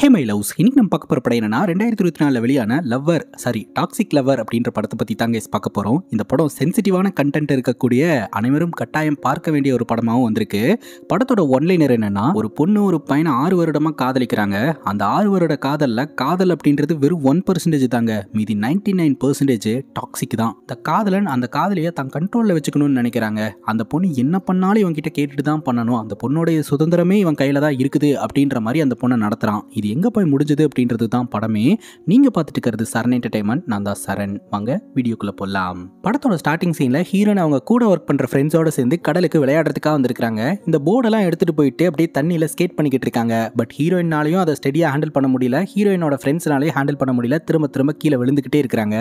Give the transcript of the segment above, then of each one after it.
hey my loves இன்னைக்கு நம்ம பார்க்க போகிற படம் என்னன்னா ரெண்டாயிரத்தி இருபத்தி நாலில் வெளியான லவ்வர் சாரி டாக்ஸிக் லவ்வர் அப்படின்ற படத்தை பற்றி தாங்க பார்க்க போகிறோம் இந்த படம் சென்சிட்டிவான கண்டென்ட் இருக்கக்கூடிய அனைவரும் கட்டாயம் பார்க்க வேண்டிய ஒரு படமாகவும் வந்திருக்கு படத்தோட ஒன்லைனர் என்னன்னா ஒரு பொண்ணு ஒரு பையனை ஆறு வருடமாக காதலிக்கிறாங்க அந்த ஆறு வருட காதலில் காதல் அப்படின்றது வெறும் ஒன் பர்சன்டேஜ் தாங்க மீதி நைன்டி நைன் பர்சன்டேஜ் டாக்ஸிக் தான் இந்த காதலன் அந்த காதலியை தன் கண்ட்ரோலில் வச்சுக்கணும்னு நினைக்கிறாங்க அந்த பொண்ணு என்ன பண்ணாலும் இவங்ககிட்ட கேட்டுட்டு தான் பண்ணணும் அந்த பொண்ணுடைய சுதந்திரமே இவன் கையில் தான் இருக்குது அப்படின்ற மாதிரி அந்த பொண்ணை நடத்துகிறான் இது இது எங்கே போய் முடிஞ்சது அப்படின்றது தான் படமே நீங்கள் பார்த்துட்டு இருக்கிறது சரண் என்டர்டைன்மெண்ட் நான் தான் சரண் வாங்க வீடியோக்குள்ளே போகலாம் படத்தோட ஸ்டார்டிங் சீனில் ஹீரோன் அவங்க கூட ஒர்க் பண்ணுற ஃப்ரெண்ட்ஸோட சேர்ந்து கடலுக்கு விளையாடுறதுக்காக வந்திருக்காங்க இந்த போர்டெல்லாம் எடுத்துகிட்டு போயிட்டு அப்படியே தண்ணியில் ஸ்கேட் பண்ணிக்கிட்டு இருக்காங்க பட் ஹீரோயினாலையும் அதை ஸ்டெடியாக ஹேண்டில் பண்ண முடியல ஹீரோயினோட ஃப்ரெண்ட்ஸ்னாலையும் ஹேண்டில் பண்ண முடியல திரும்ப திரும்ப கீழே விழுந்துக்கிட்டே இருக்கிறாங்க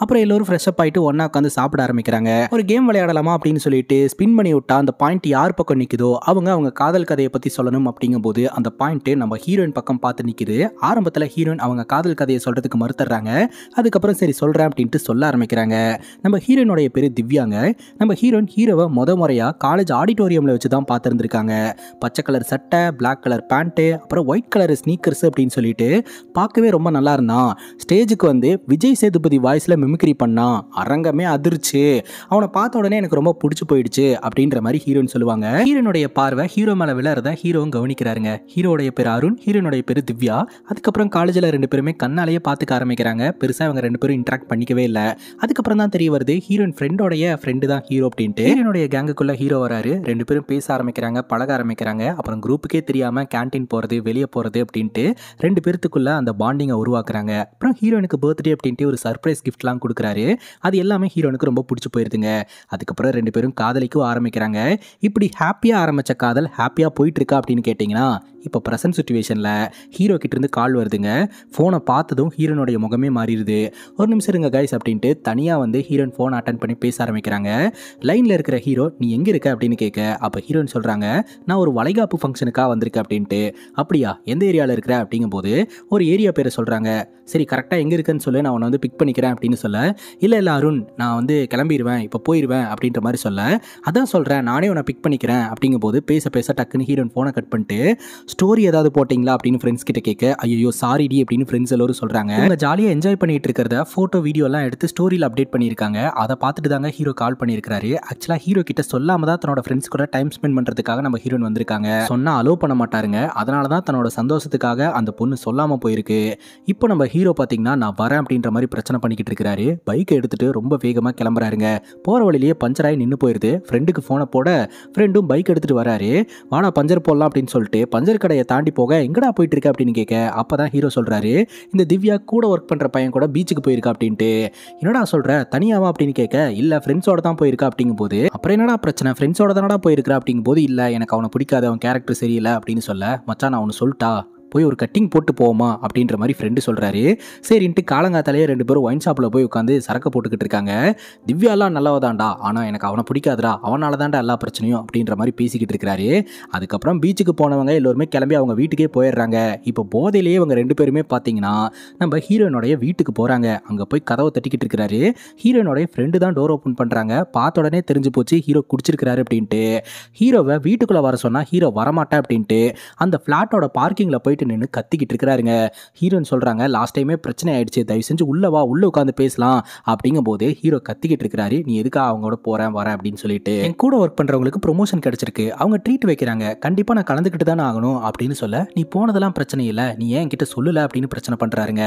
அப்புறம் எல்லோரும் ஃப்ரெஷ் அப் ஆகிட்டு ஒன்றா உட்காந்து சாப்பிட ஆரம்பிக்கிறாங்க ஒரு கேம் விளையாடலாமா அப்படின்னு சொல்லிட்டு ஸ்பின் பண்ணி விட்டா அந்த பாயிண்ட் யார் பக்கம் நிற்குதோ அவங்க அவங்க காதல் கதையை பற்றி சொல்லணும் அப்படிங்கும்போது அந்த பாயிண்ட் நம்ம ஹீரோயின் பக்கம் பார்த்து நிற்கிது ஆரம்பத்தில் ஹீரோயின் அவங்க காதல் கதையை சொல்கிறதுக்கு மறுத்துறாங்க அதுக்கப்புறம் சரி சொல்கிறேன் அப்படின்ட்டு சொல்ல ஆரம்பிக்கிறாங்க நம்ம ஹீரோயினுடைய பேர் திவ்யாங்க நம்ம ஹீரோயின் ஹீரோவை முத முறையாக காலேஜ் ஆடிட்டோரியமில் வச்சு தான் பார்த்துருந்துருக்காங்க பச்சை கலர் சட்டை பிளாக் கலர் பேண்ட்டு அப்புறம் ஒயிட் கலர் ஸ்னீக்கர்ஸ் அப்படின்னு சொல்லிட்டு பார்க்கவே ரொம்ப நல்லா இருந்தான் ஸ்டேஜுக்கு வந்து விஜய் சேதுபதி வாய்ஸில் மிமிக்ரி பண்ணான் அரங்கமே அதிர்ச்சு அவனை பார்த்த உடனே எனக்கு ரொம்ப பிடிச்சி போயிடுச்சு அப்படின்ற மாதிரி ஹீரோயின் சொல்லுவாங்க ஹீரோனுடைய பார்வை ஹீரோ மேலே விளையாடுறத ஹீரோவும் கவனிக்கிறாருங்க ஹீரோடைய பேர் அருண் ஹீரோனுடைய பேர் திவ்யா திவ்யா அதுக்கப்புறம் காலேஜில் ரெண்டு பேருமே கண்ணாலேயே பார்த்துக்க ஆரம்பிக்கிறாங்க பெருசாக இவங்க ரெண்டு பேரும் இன்ட்ராக்ட் பண்ணிக்கவே இல்லை அதுக்கப்புறம் தான் தெரிய வருது ஹீரோயின் ஃப்ரெண்டோடைய ஃப்ரெண்டு தான் ஹீரோ அப்படின்ட்டு ஹீரோனுடைய கேங்குக்குள்ளே ஹீரோ வராரு ரெண்டு பேரும் பேச ஆரம்பிக்கிறாங்க பழக ஆரம்பிக்கிறாங்க அப்புறம் குரூப்புக்கே தெரியாமல் கேன்டீன் போகிறது வெளியே போகிறது அப்படின்ட்டு ரெண்டு பேர்த்துக்குள்ளே அந்த பாண்டிங்கை உருவாக்குறாங்க அப்புறம் ஹீரோயினுக்கு பர்த்டே அப்படின்ட்டு ஒரு சர்ப்ரைஸ் கிஃப்ட்லாம் கொடுக்குறாரு அது எல்லாமே ஹீரோனுக்கு ரொம்ப பிடிச்சி போயிருதுங்க அதுக்கப்புறம் ரெண்டு பேரும் காதலிக்கும் ஆரம்பிக்கிறாங்க இப்படி ஹாப்பியாக ஆரம்பித்த காதல் ஹாப்பியாக போயிட்டுருக்கா அப்படின்னு கேட்டிங்கன்னா இப்போ ப்ரெசன்ட் சுச்சுவேஷனில் ஹீரோ கிட்டேருந்து கால் வருதுங்க ஃபோனை பார்த்ததும் ஹீரோனுடைய முகமே மாறிடுது ஒரு நிமிஷம் இருங்க கைஸ் அப்படின்ட்டு தனியாக வந்து ஹீரோன் ஃபோன் அட்டன் பண்ணி பேச ஆரம்பிக்கிறாங்க லைனில் இருக்கிற ஹீரோ நீ எங்கே இருக்க அப்படின்னு கேட்க அப்போ ஹீரோன்னு சொல்கிறாங்க நான் ஒரு வளைகாப்பு ஃபங்க்ஷனுக்காக வந்திருக்கேன் அப்படின்ட்டு அப்படியா எந்த ஏரியாவில் இருக்கிற அப்படிங்கும்போது ஒரு ஏரியா பேரை சொல்கிறாங்க சரி கரெக்டாக எங்கே இருக்குன்னு சொல்லி நான் உன்னை வந்து பிக் பண்ணிக்கிறேன் அப்படின்னு சொல்ல இல்லை இல்லை அருண் நான் வந்து கிளம்பிடுவேன் இப்போ போயிடுவேன் அப்படின்ற மாதிரி சொல்ல அதான் சொல்கிறேன் நானே உன்னை பிக் பண்ணிக்கிறேன் அப்படிங்கும்போது பேச பேச டக்குன்னு ஹீரோன் ஃபோனை கட் பண்ணிட்டு ஸ்டோரி ஏதாவது போட்டிங்களா அப்படின்னு ஃப்ரெண்ட்ஸ் கிட்ட கேட்க ஐயோ சாரி டி அப்படின்னு ஃப்ரெண்ட்ஸ் எல்லோரும் சொல்றாங்க அவங்க ஜாலியாக என்ஜாய் பண்ணிட்டு இருக்கிறத ஃபோட்டோ எல்லாம் எடுத்து ஸ்டோரியில் அப்டேட் பண்ணியிருக்காங்க அதை பார்த்துட்டு தாங்க ஹீரோ கால் பண்ணியிருக்காரு ஆக்சுவலாக ஹீரோ கிட்ட சொல்லாம தான் தன்னோட ஃப்ரெண்ட்ஸ் கூட டைம் ஸ்பெண்ட் பண்ணுறதுக்காக நம்ம ஹீரோன் வந்திருக்காங்க சொன்னால் அலோவ் பண்ண மாட்டாருங்க அதனால தான் தன்னோட சந்தோஷத்துக்காக அந்த பொண்ணு சொல்லாமல் போயிருக்கு இப்போ நம்ம ஹீரோ பார்த்தீங்கன்னா நான் வரேன் அப்படின்ற மாதிரி பிரச்சனை பண்ணிக்கிட்டு இருக்கிறாரு பைக்கை எடுத்துகிட்டு ரொம்ப வேகமாக கிளம்புறாருங்க போகிற வழியிலேயே பஞ்சர் ஆகி நின்று போயிடுது ஃப்ரெண்டுக்கு ஃபோனை போட ஃப்ரெண்டும் பைக் எடுத்துகிட்டு வராரு வாடா பஞ்சர் போடலாம் அப்படின்னு சொல்லிட்டு பஞ்சர் கடையை தாண்டி போக எங்கடா போயிட்டு இருக்க அப்படின்னு அப்படின்னு கேட்க அப்போ தான் ஹீரோ சொல்கிறாரு இந்த திவ்யா கூட ஒர்க் பண்ணுற பையன் கூட பீச்சுக்கு போயிருக்கா அப்படின்ட்டு என்னடா சொல்கிற தனியாவா அப்படின்னு கேட்க இல்லை ஃப்ரெண்ட்ஸோட தான் போயிருக்கா அப்படிங்கும்போது அப்புறம் என்னடா பிரச்சனை ஃப்ரெண்ட்ஸோட தானடா போயிருக்கிறா அப்படிங்கும்போது இல்லை எனக்கு அவனை பிடிக்காத அவன் கேரக்டர் சரியில்லை அப்படின்னு சொல்ல மச்சான் நான் அவனு சொல்லிட்டா போய் ஒரு கட்டிங் போட்டு போவோமா அப்படின்ற மாதிரி ஃப்ரெண்டு சொல்கிறாரு சரின்ட்டு காலங்காத்தாலேயே ரெண்டு பேரும் ஒயின் ஷாப்பில் போய் உட்காந்து சரக்கு போட்டுக்கிட்டு இருக்காங்க திவ்யாலாம் நல்லவதாண்டா ஆனால் எனக்கு அவனை பிடிக்காதுடா அவனால் தாண்டா எல்லா பிரச்சனையும் அப்படின்ற மாதிரி பேசிக்கிட்டு இருக்கிறாரு அதுக்கப்புறம் பீச்சுக்கு போனவங்க எல்லோருமே கிளம்பி அவங்க வீட்டுக்கே போயிடுறாங்க இப்போ போதையிலேயே அவங்க ரெண்டு பேருமே பார்த்தீங்கன்னா நம்ம ஹீரோயினுடைய வீட்டுக்கு போகிறாங்க அங்கே போய் கதவை தட்டிக்கிட்டு இருக்கிறாரு ஹீரோயினுடைய ஃப்ரெண்டு தான் டோர் ஓப்பன் பண்ணுறாங்க பார்த்த உடனே தெரிஞ்சு போச்சு ஹீரோ குடிச்சிருக்கிறாரு அப்படின்ட்டு ஹீரோவை வீட்டுக்குள்ளே வர சொன்னால் ஹீரோ வரமாட்டேன் அப்படின்ட்டு அந்த ஃப்ளாட்டோட பார்க்கிங்கில் போயிட்டு நின்று கத்திக்கிட்டு இருக்கிறாருங்க ஹீரோன்னு சொல்கிறாங்க லாஸ்ட் டைமே பிரச்சனை ஆயிடுச்சு தயவு செஞ்சு உள்ளே வா உள்ளே உட்காந்து பேசலாம் அப்படிங்கும் போது ஹீரோ கத்திக்கிட்டு இருக்கிறாரு நீ எதுக்காக அவங்களோட போகிறேன் வரேன் அப்படின்னு சொல்லிட்டு என் கூட ஒர்க் பண்ணுறவங்களுக்கு ப்ரொமோஷன் கிடச்சிருக்கு அவங்க ட்ரீட் வைக்கிறாங்க கண்டிப்பாக நான் கலந்துக்கிட்டு தானே ஆகணும் அப்படின்னு சொல்ல நீ போனதெல்லாம் பிரச்சனை இல்லை நீ ஏன் கிட்ட சொல்லலை அப்படின்னு பிரச்சனை பண்ணுறாருங்க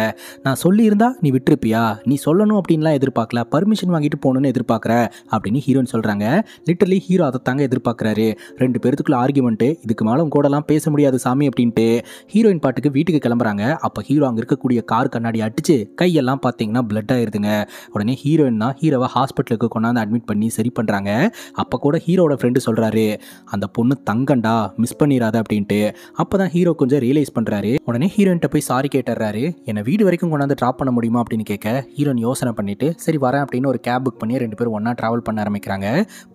நான் சொல்லியிருந்தா நீ விட்டுருப்பியா நீ சொல்லணும் அப்படின்லாம் எதிர்பார்க்கல பர்மிஷன் வாங்கிட்டு போகணும்னு எதிர்பார்க்குற அப்படின்னு ஹீரோன் சொல்கிறாங்க லிட்டர்லி ஹீரோ அதை தாங்க எதிர்பார்க்குறாரு ரெண்டு பேர்த்துக்குள்ள ஆர்குமெண்ட்டு இதுக்கு மேலே கூடலாம் பேச முடியாது சாமி அப்படின்ட்டு ஹீரோ ஹீரோயின் பாட்டுக்கு வீட்டுக்கு கிளம்புறாங்க அப்போ ஹீரோ அங்கே இருக்கக்கூடிய கார் கண்ணாடி அடிச்சு கையெல்லாம் பார்த்தீங்கன்னா பிளட் ஆயிருதுங்க உடனே ஹீரோயின் தான் ஹீரோவை ஹாஸ்பிட்டலுக்கு கொண்டாந்து அட்மிட் பண்ணி சரி பண்ணுறாங்க அப்போ கூட ஹீரோட ஃப்ரெண்டு சொல்கிறாரு அந்த பொண்ணு தங்கண்டா மிஸ் பண்ணிடாத அப்படின்ட்டு அப்போ தான் ஹீரோ கொஞ்சம் ரியலைஸ் பண்ணுறாரு உடனே ஹீரோயின்ட்ட போய் சாரி கேட்டுறாரு என்னை வீடு வரைக்கும் கொண்டாந்து ட்ராப் பண்ண முடியுமா அப்படின்னு கேட்க ஹீரோயின் யோசனை பண்ணிட்டு சரி வரேன் அப்படின்னு ஒரு கேப் புக் பண்ணி ரெண்டு பேரும் ஒன்றா ட்ராவல் பண்ண ஆரம்பிக்கிறாங்க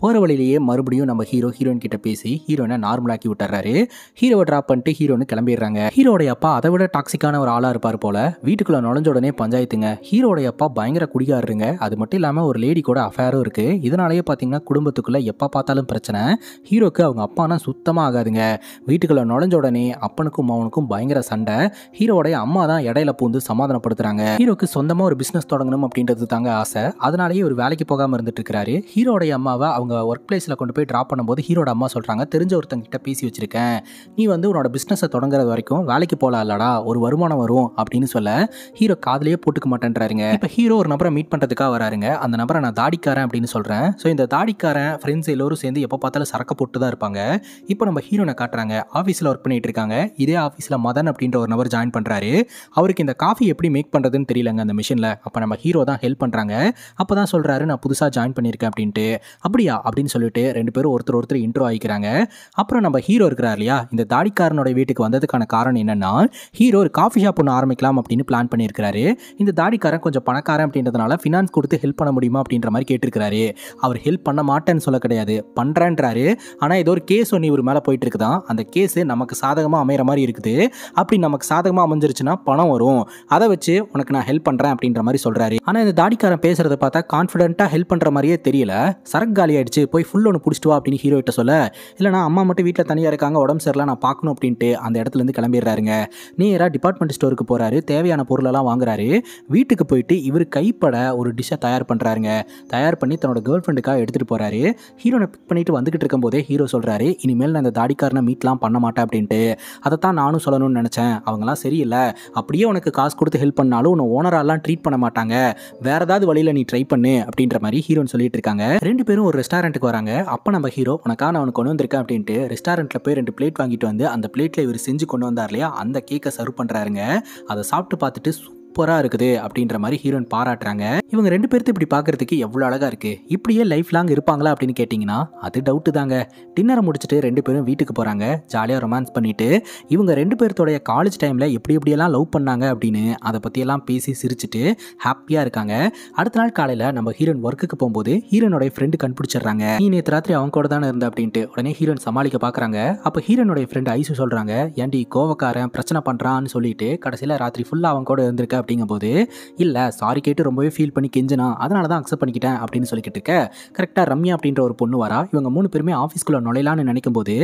போகிற வழியிலேயே மறுபடியும் நம்ம ஹீரோ ஹீரோயின் கிட்ட பேசி ஹீரோயினை நார்மலாக்கி விட்டுறாரு ஹீரோவை ட்ராப் பண்ணிட்டு ஹீரோன்னு கிளம்பிடுறாங்க ஹீரோடைய அப்பா அதை விட டாக்ஸிக்கான ஒரு ஆளாக இருப்பார் போல வீட்டுக்குள்ள நுழைஞ்ச உடனே பஞ்சாயத்துங்க ஹீரோடைய அப்பா பயங்கர குடிகாரருங்க அது மட்டும் இல்லாமல் ஒரு லேடி கூட அஃபேரும் இருக்குது இதனாலேயே பார்த்தீங்கன்னா குடும்பத்துக்குள்ளே எப்போ பார்த்தாலும் பிரச்சனை ஹீரோக்கு அவங்க அப்பானா சுத்தமாக ஆகாதுங்க வீட்டுக்குள்ளே நுழைஞ்ச உடனே அப்பனுக்கும் மவனுக்கும் பயங்கர சண்டை ஹீரோடைய அம்மா தான் இடையில பூந்து சமாதானப்படுத்துறாங்க ஹீரோக்கு சொந்தமாக ஒரு பிஸ்னஸ் தொடங்கணும் அப்படின்றது தாங்க ஆசை அதனாலேயே ஒரு வேலைக்கு போகாமல் இருந்துட்டு இருக்கிறாரு ஹீரோடைய அம்மாவை அவங்க ஒர்க் பிளேஸ்ல கொண்டு போய் ட்ராப் பண்ணும்போது ஹீரோட அம்மா சொல்கிறாங்க தெரிஞ்ச ஒருத்தங்கிட்ட பேசி வச்சிருக்கேன் நீ வந்து உன்னோட பிஸ்னஸை தொடங்குறது வரைக்கும் அப்புறம் வேலைக்கு போகலாம் இல்லடா ஒரு வருமானம் வரும் அப்படின்னு சொல்ல ஹீரோ காதலையே போட்டுக்க மாட்டேன்றாருங்க இப்போ ஹீரோ ஒரு நபரை மீட் பண்ணுறதுக்காக வராருங்க அந்த நபரை நான் தாடிக்காரன் அப்படின்னு சொல்கிறேன் ஸோ இந்த தாடிக்காரன் ஃப்ரெண்ட்ஸ் எல்லோரும் சேர்ந்து எப்போ பார்த்தாலும் சரக்க போட்டு தான் இருப்பாங்க இப்போ நம்ம ஹீரோனை காட்டுறாங்க ஆஃபீஸில் ஒர்க் பண்ணிட்டு இருக்காங்க இதே ஆஃபீஸில் மதன் அப்படின்ற ஒரு நபர் ஜாயின் பண்ணுறாரு அவருக்கு இந்த காஃபி எப்படி மேக் பண்ணுறதுன்னு தெரியலங்க அந்த மிஷினில் அப்போ நம்ம ஹீரோ தான் ஹெல்ப் பண்ணுறாங்க அப்போ தான் சொல்கிறாரு நான் புதுசாக ஜாயின் பண்ணியிருக்கேன் அப்படின்ட்டு அப்படியா அப்படின்னு சொல்லிட்டு ரெண்டு பேரும் ஒருத்தர் ஒருத்தர் இன்ட்ரோ ஆகிக்கிறாங்க அப்புறம் நம்ம ஹீரோ இருக்கிறார் இல்லையா இந்த தாடிக்காரனோட வீட்டுக்கு வந்ததுக்கான காரணம் காரணம் என்னென்னா ஹீரோ ஒரு காஃபி ஷாப் ஒன்று ஆரம்பிக்கலாம் அப்படின்னு பிளான் பண்ணியிருக்காரு இந்த தாடிக்காரன் கொஞ்சம் பணக்காரன் அப்படின்றதுனால ஃபினான்ஸ் கொடுத்து ஹெல்ப் பண்ண முடியுமா அப்படின்ற மாதிரி கேட்டிருக்கிறாரு அவர் ஹெல்ப் பண்ண மாட்டேன்னு சொல்ல கிடையாது பண்ணுறேன்றாரு ஆனால் ஏதோ ஒரு கேஸ் ஒன்று இவர் மேலே போயிட்டு இருக்குதான் அந்த கேஸு நமக்கு சாதகமாக அமைகிற மாதிரி இருக்குது அப்படி நமக்கு சாதகமாக அமைஞ்சிருச்சுன்னா பணம் வரும் அதை வச்சு உனக்கு நான் ஹெல்ப் பண்ணுறேன் அப்படின்ற மாதிரி சொல்கிறாரு ஆனால் இந்த தாடிக்காரன் பேசுறதை பார்த்தா கான்ஃபிடென்ட்டாக ஹெல்ப் பண்ணுற மாதிரியே தெரியல சரக்கு காலி ஆயிடுச்சு போய் ஃபுல் ஒன்று பிடிச்சிட்டு வா அப்படின்னு கிட்ட சொல்ல இல்லைனா அம்மா மட்டும் வீட்டில் தனியாக இருக்காங்க உடம்பு சரியில்லை நான் பார்க்கணும் அப்படின்ட்டு அந்த இடத்துலேருந்து கிளம்பி பண்ணிடுறாருங்க நேராக டிபார்ட்மெண்ட் ஸ்டோருக்கு போகிறாரு தேவையான பொருளெல்லாம் வாங்குறாரு வீட்டுக்கு போயிட்டு இவர் கைப்பட ஒரு டிஷ்ஷை தயார் பண்ணுறாருங்க தயார் பண்ணி தன்னோட கேர்ள் ஃப்ரெண்டுக்காக எடுத்துகிட்டு போகிறாரு ஹீரோனை பிக் பண்ணிட்டு வந்துகிட்டு இருக்கும்போதே ஹீரோ சொல்கிறாரு இனிமேல் நான் இந்த தாடிக்காரனை மீட்லாம் பண்ண மாட்டேன் அப்படின்ட்டு அதை தான் நானும் சொல்லணும்னு நினச்சேன் அவங்களாம் சரியில்லை அப்படியே உனக்கு காசு கொடுத்து ஹெல்ப் பண்ணாலும் உன்னை ஓனராலாம் ட்ரீட் பண்ண மாட்டாங்க வேற ஏதாவது வழியில் நீ ட்ரை பண்ணு அப்படின்ற மாதிரி ஹீரோன்னு சொல்லிட்டு இருக்காங்க ரெண்டு பேரும் ஒரு ரெஸ்டாரண்ட்டுக்கு வராங்க அப்போ நம்ம ஹீரோ உனக்காக நான் உனக்கு கொண்டு வந்திருக்கேன் அப்படின்ட்டு ரெஸ்டாரண்ட்டில் போய் ரெண்டு பிளேட் வாங்கிட்டு வந்து அந்த பிளேட்டில் இவர் செஞ்சு கொண்டு வந்தார் இல்லையா அந்த கேக்கை சர்வ் பண்ணுறாருங்க அதை சாப்பிட்டு பார்த்துட்டு சூப்பராக இருக்குது அப்படின்ற மாதிரி ஹீரோயின் பாராட்டுறாங்க இவங்க ரெண்டு பேர்த்து இப்படி பார்க்கறதுக்கு எவ்வளோ அழகாக இருக்குது இப்படியே லைஃப் லாங் இருப்பாங்களா அப்படின்னு கேட்டிங்கன்னா அது டவுட்டு தாங்க டின்னரை முடிச்சுட்டு ரெண்டு பேரும் வீட்டுக்கு போகிறாங்க ஜாலியாக ரொமான்ஸ் பண்ணிவிட்டு இவங்க ரெண்டு பேர்த்தோடைய காலேஜ் டைமில் எப்படி எப்படியெல்லாம் லவ் பண்ணாங்க அப்படின்னு அதை பற்றியெல்லாம் பேசி சிரிச்சுட்டு ஹாப்பியாக இருக்காங்க அடுத்த நாள் காலையில் நம்ம ஹீரோயின் ஒர்க்குக்கு போகும்போது ஹீரோனுடைய ஃப்ரெண்டு கண்டுபிடிச்சிடுறாங்க நீ நேற்று ராத்திரி அவங்க கூட தானே இருந்த அப்படின்ட்டு உடனே ஹீரோயின் சமாளிக்க பார்க்குறாங்க அப்போ ஹீரோனுடைய ஃப்ரெண்டு ஐசு சொல்கிறாங்க ஏன்டி கோவக்காரன் பிரச்சனை பண்ணுறான்னு சொல்லிட்டு கடைசியில் ராத்திரி ஃபுல்லாக அவங்க கூட இருந்திருக்க அப்படிங்கும்போது இல்லை சாரி கேட்டு ரொம்பவே ஃபீல் பண்ணி கெஞ்சினா அதனால தான் அக்செப்ட் பண்ணிக்கிட்டேன் அப்படின்னு சொல்லிக்கிட்டு இருக்க கரெக்டாக ரம்யா அப்படின்ற ஒரு பொண்ணு வரா இவங்க மூணு பேருமே ஆஃபீஸ்க்குள்ளே நுழையலான்னு நினைக்கும் போது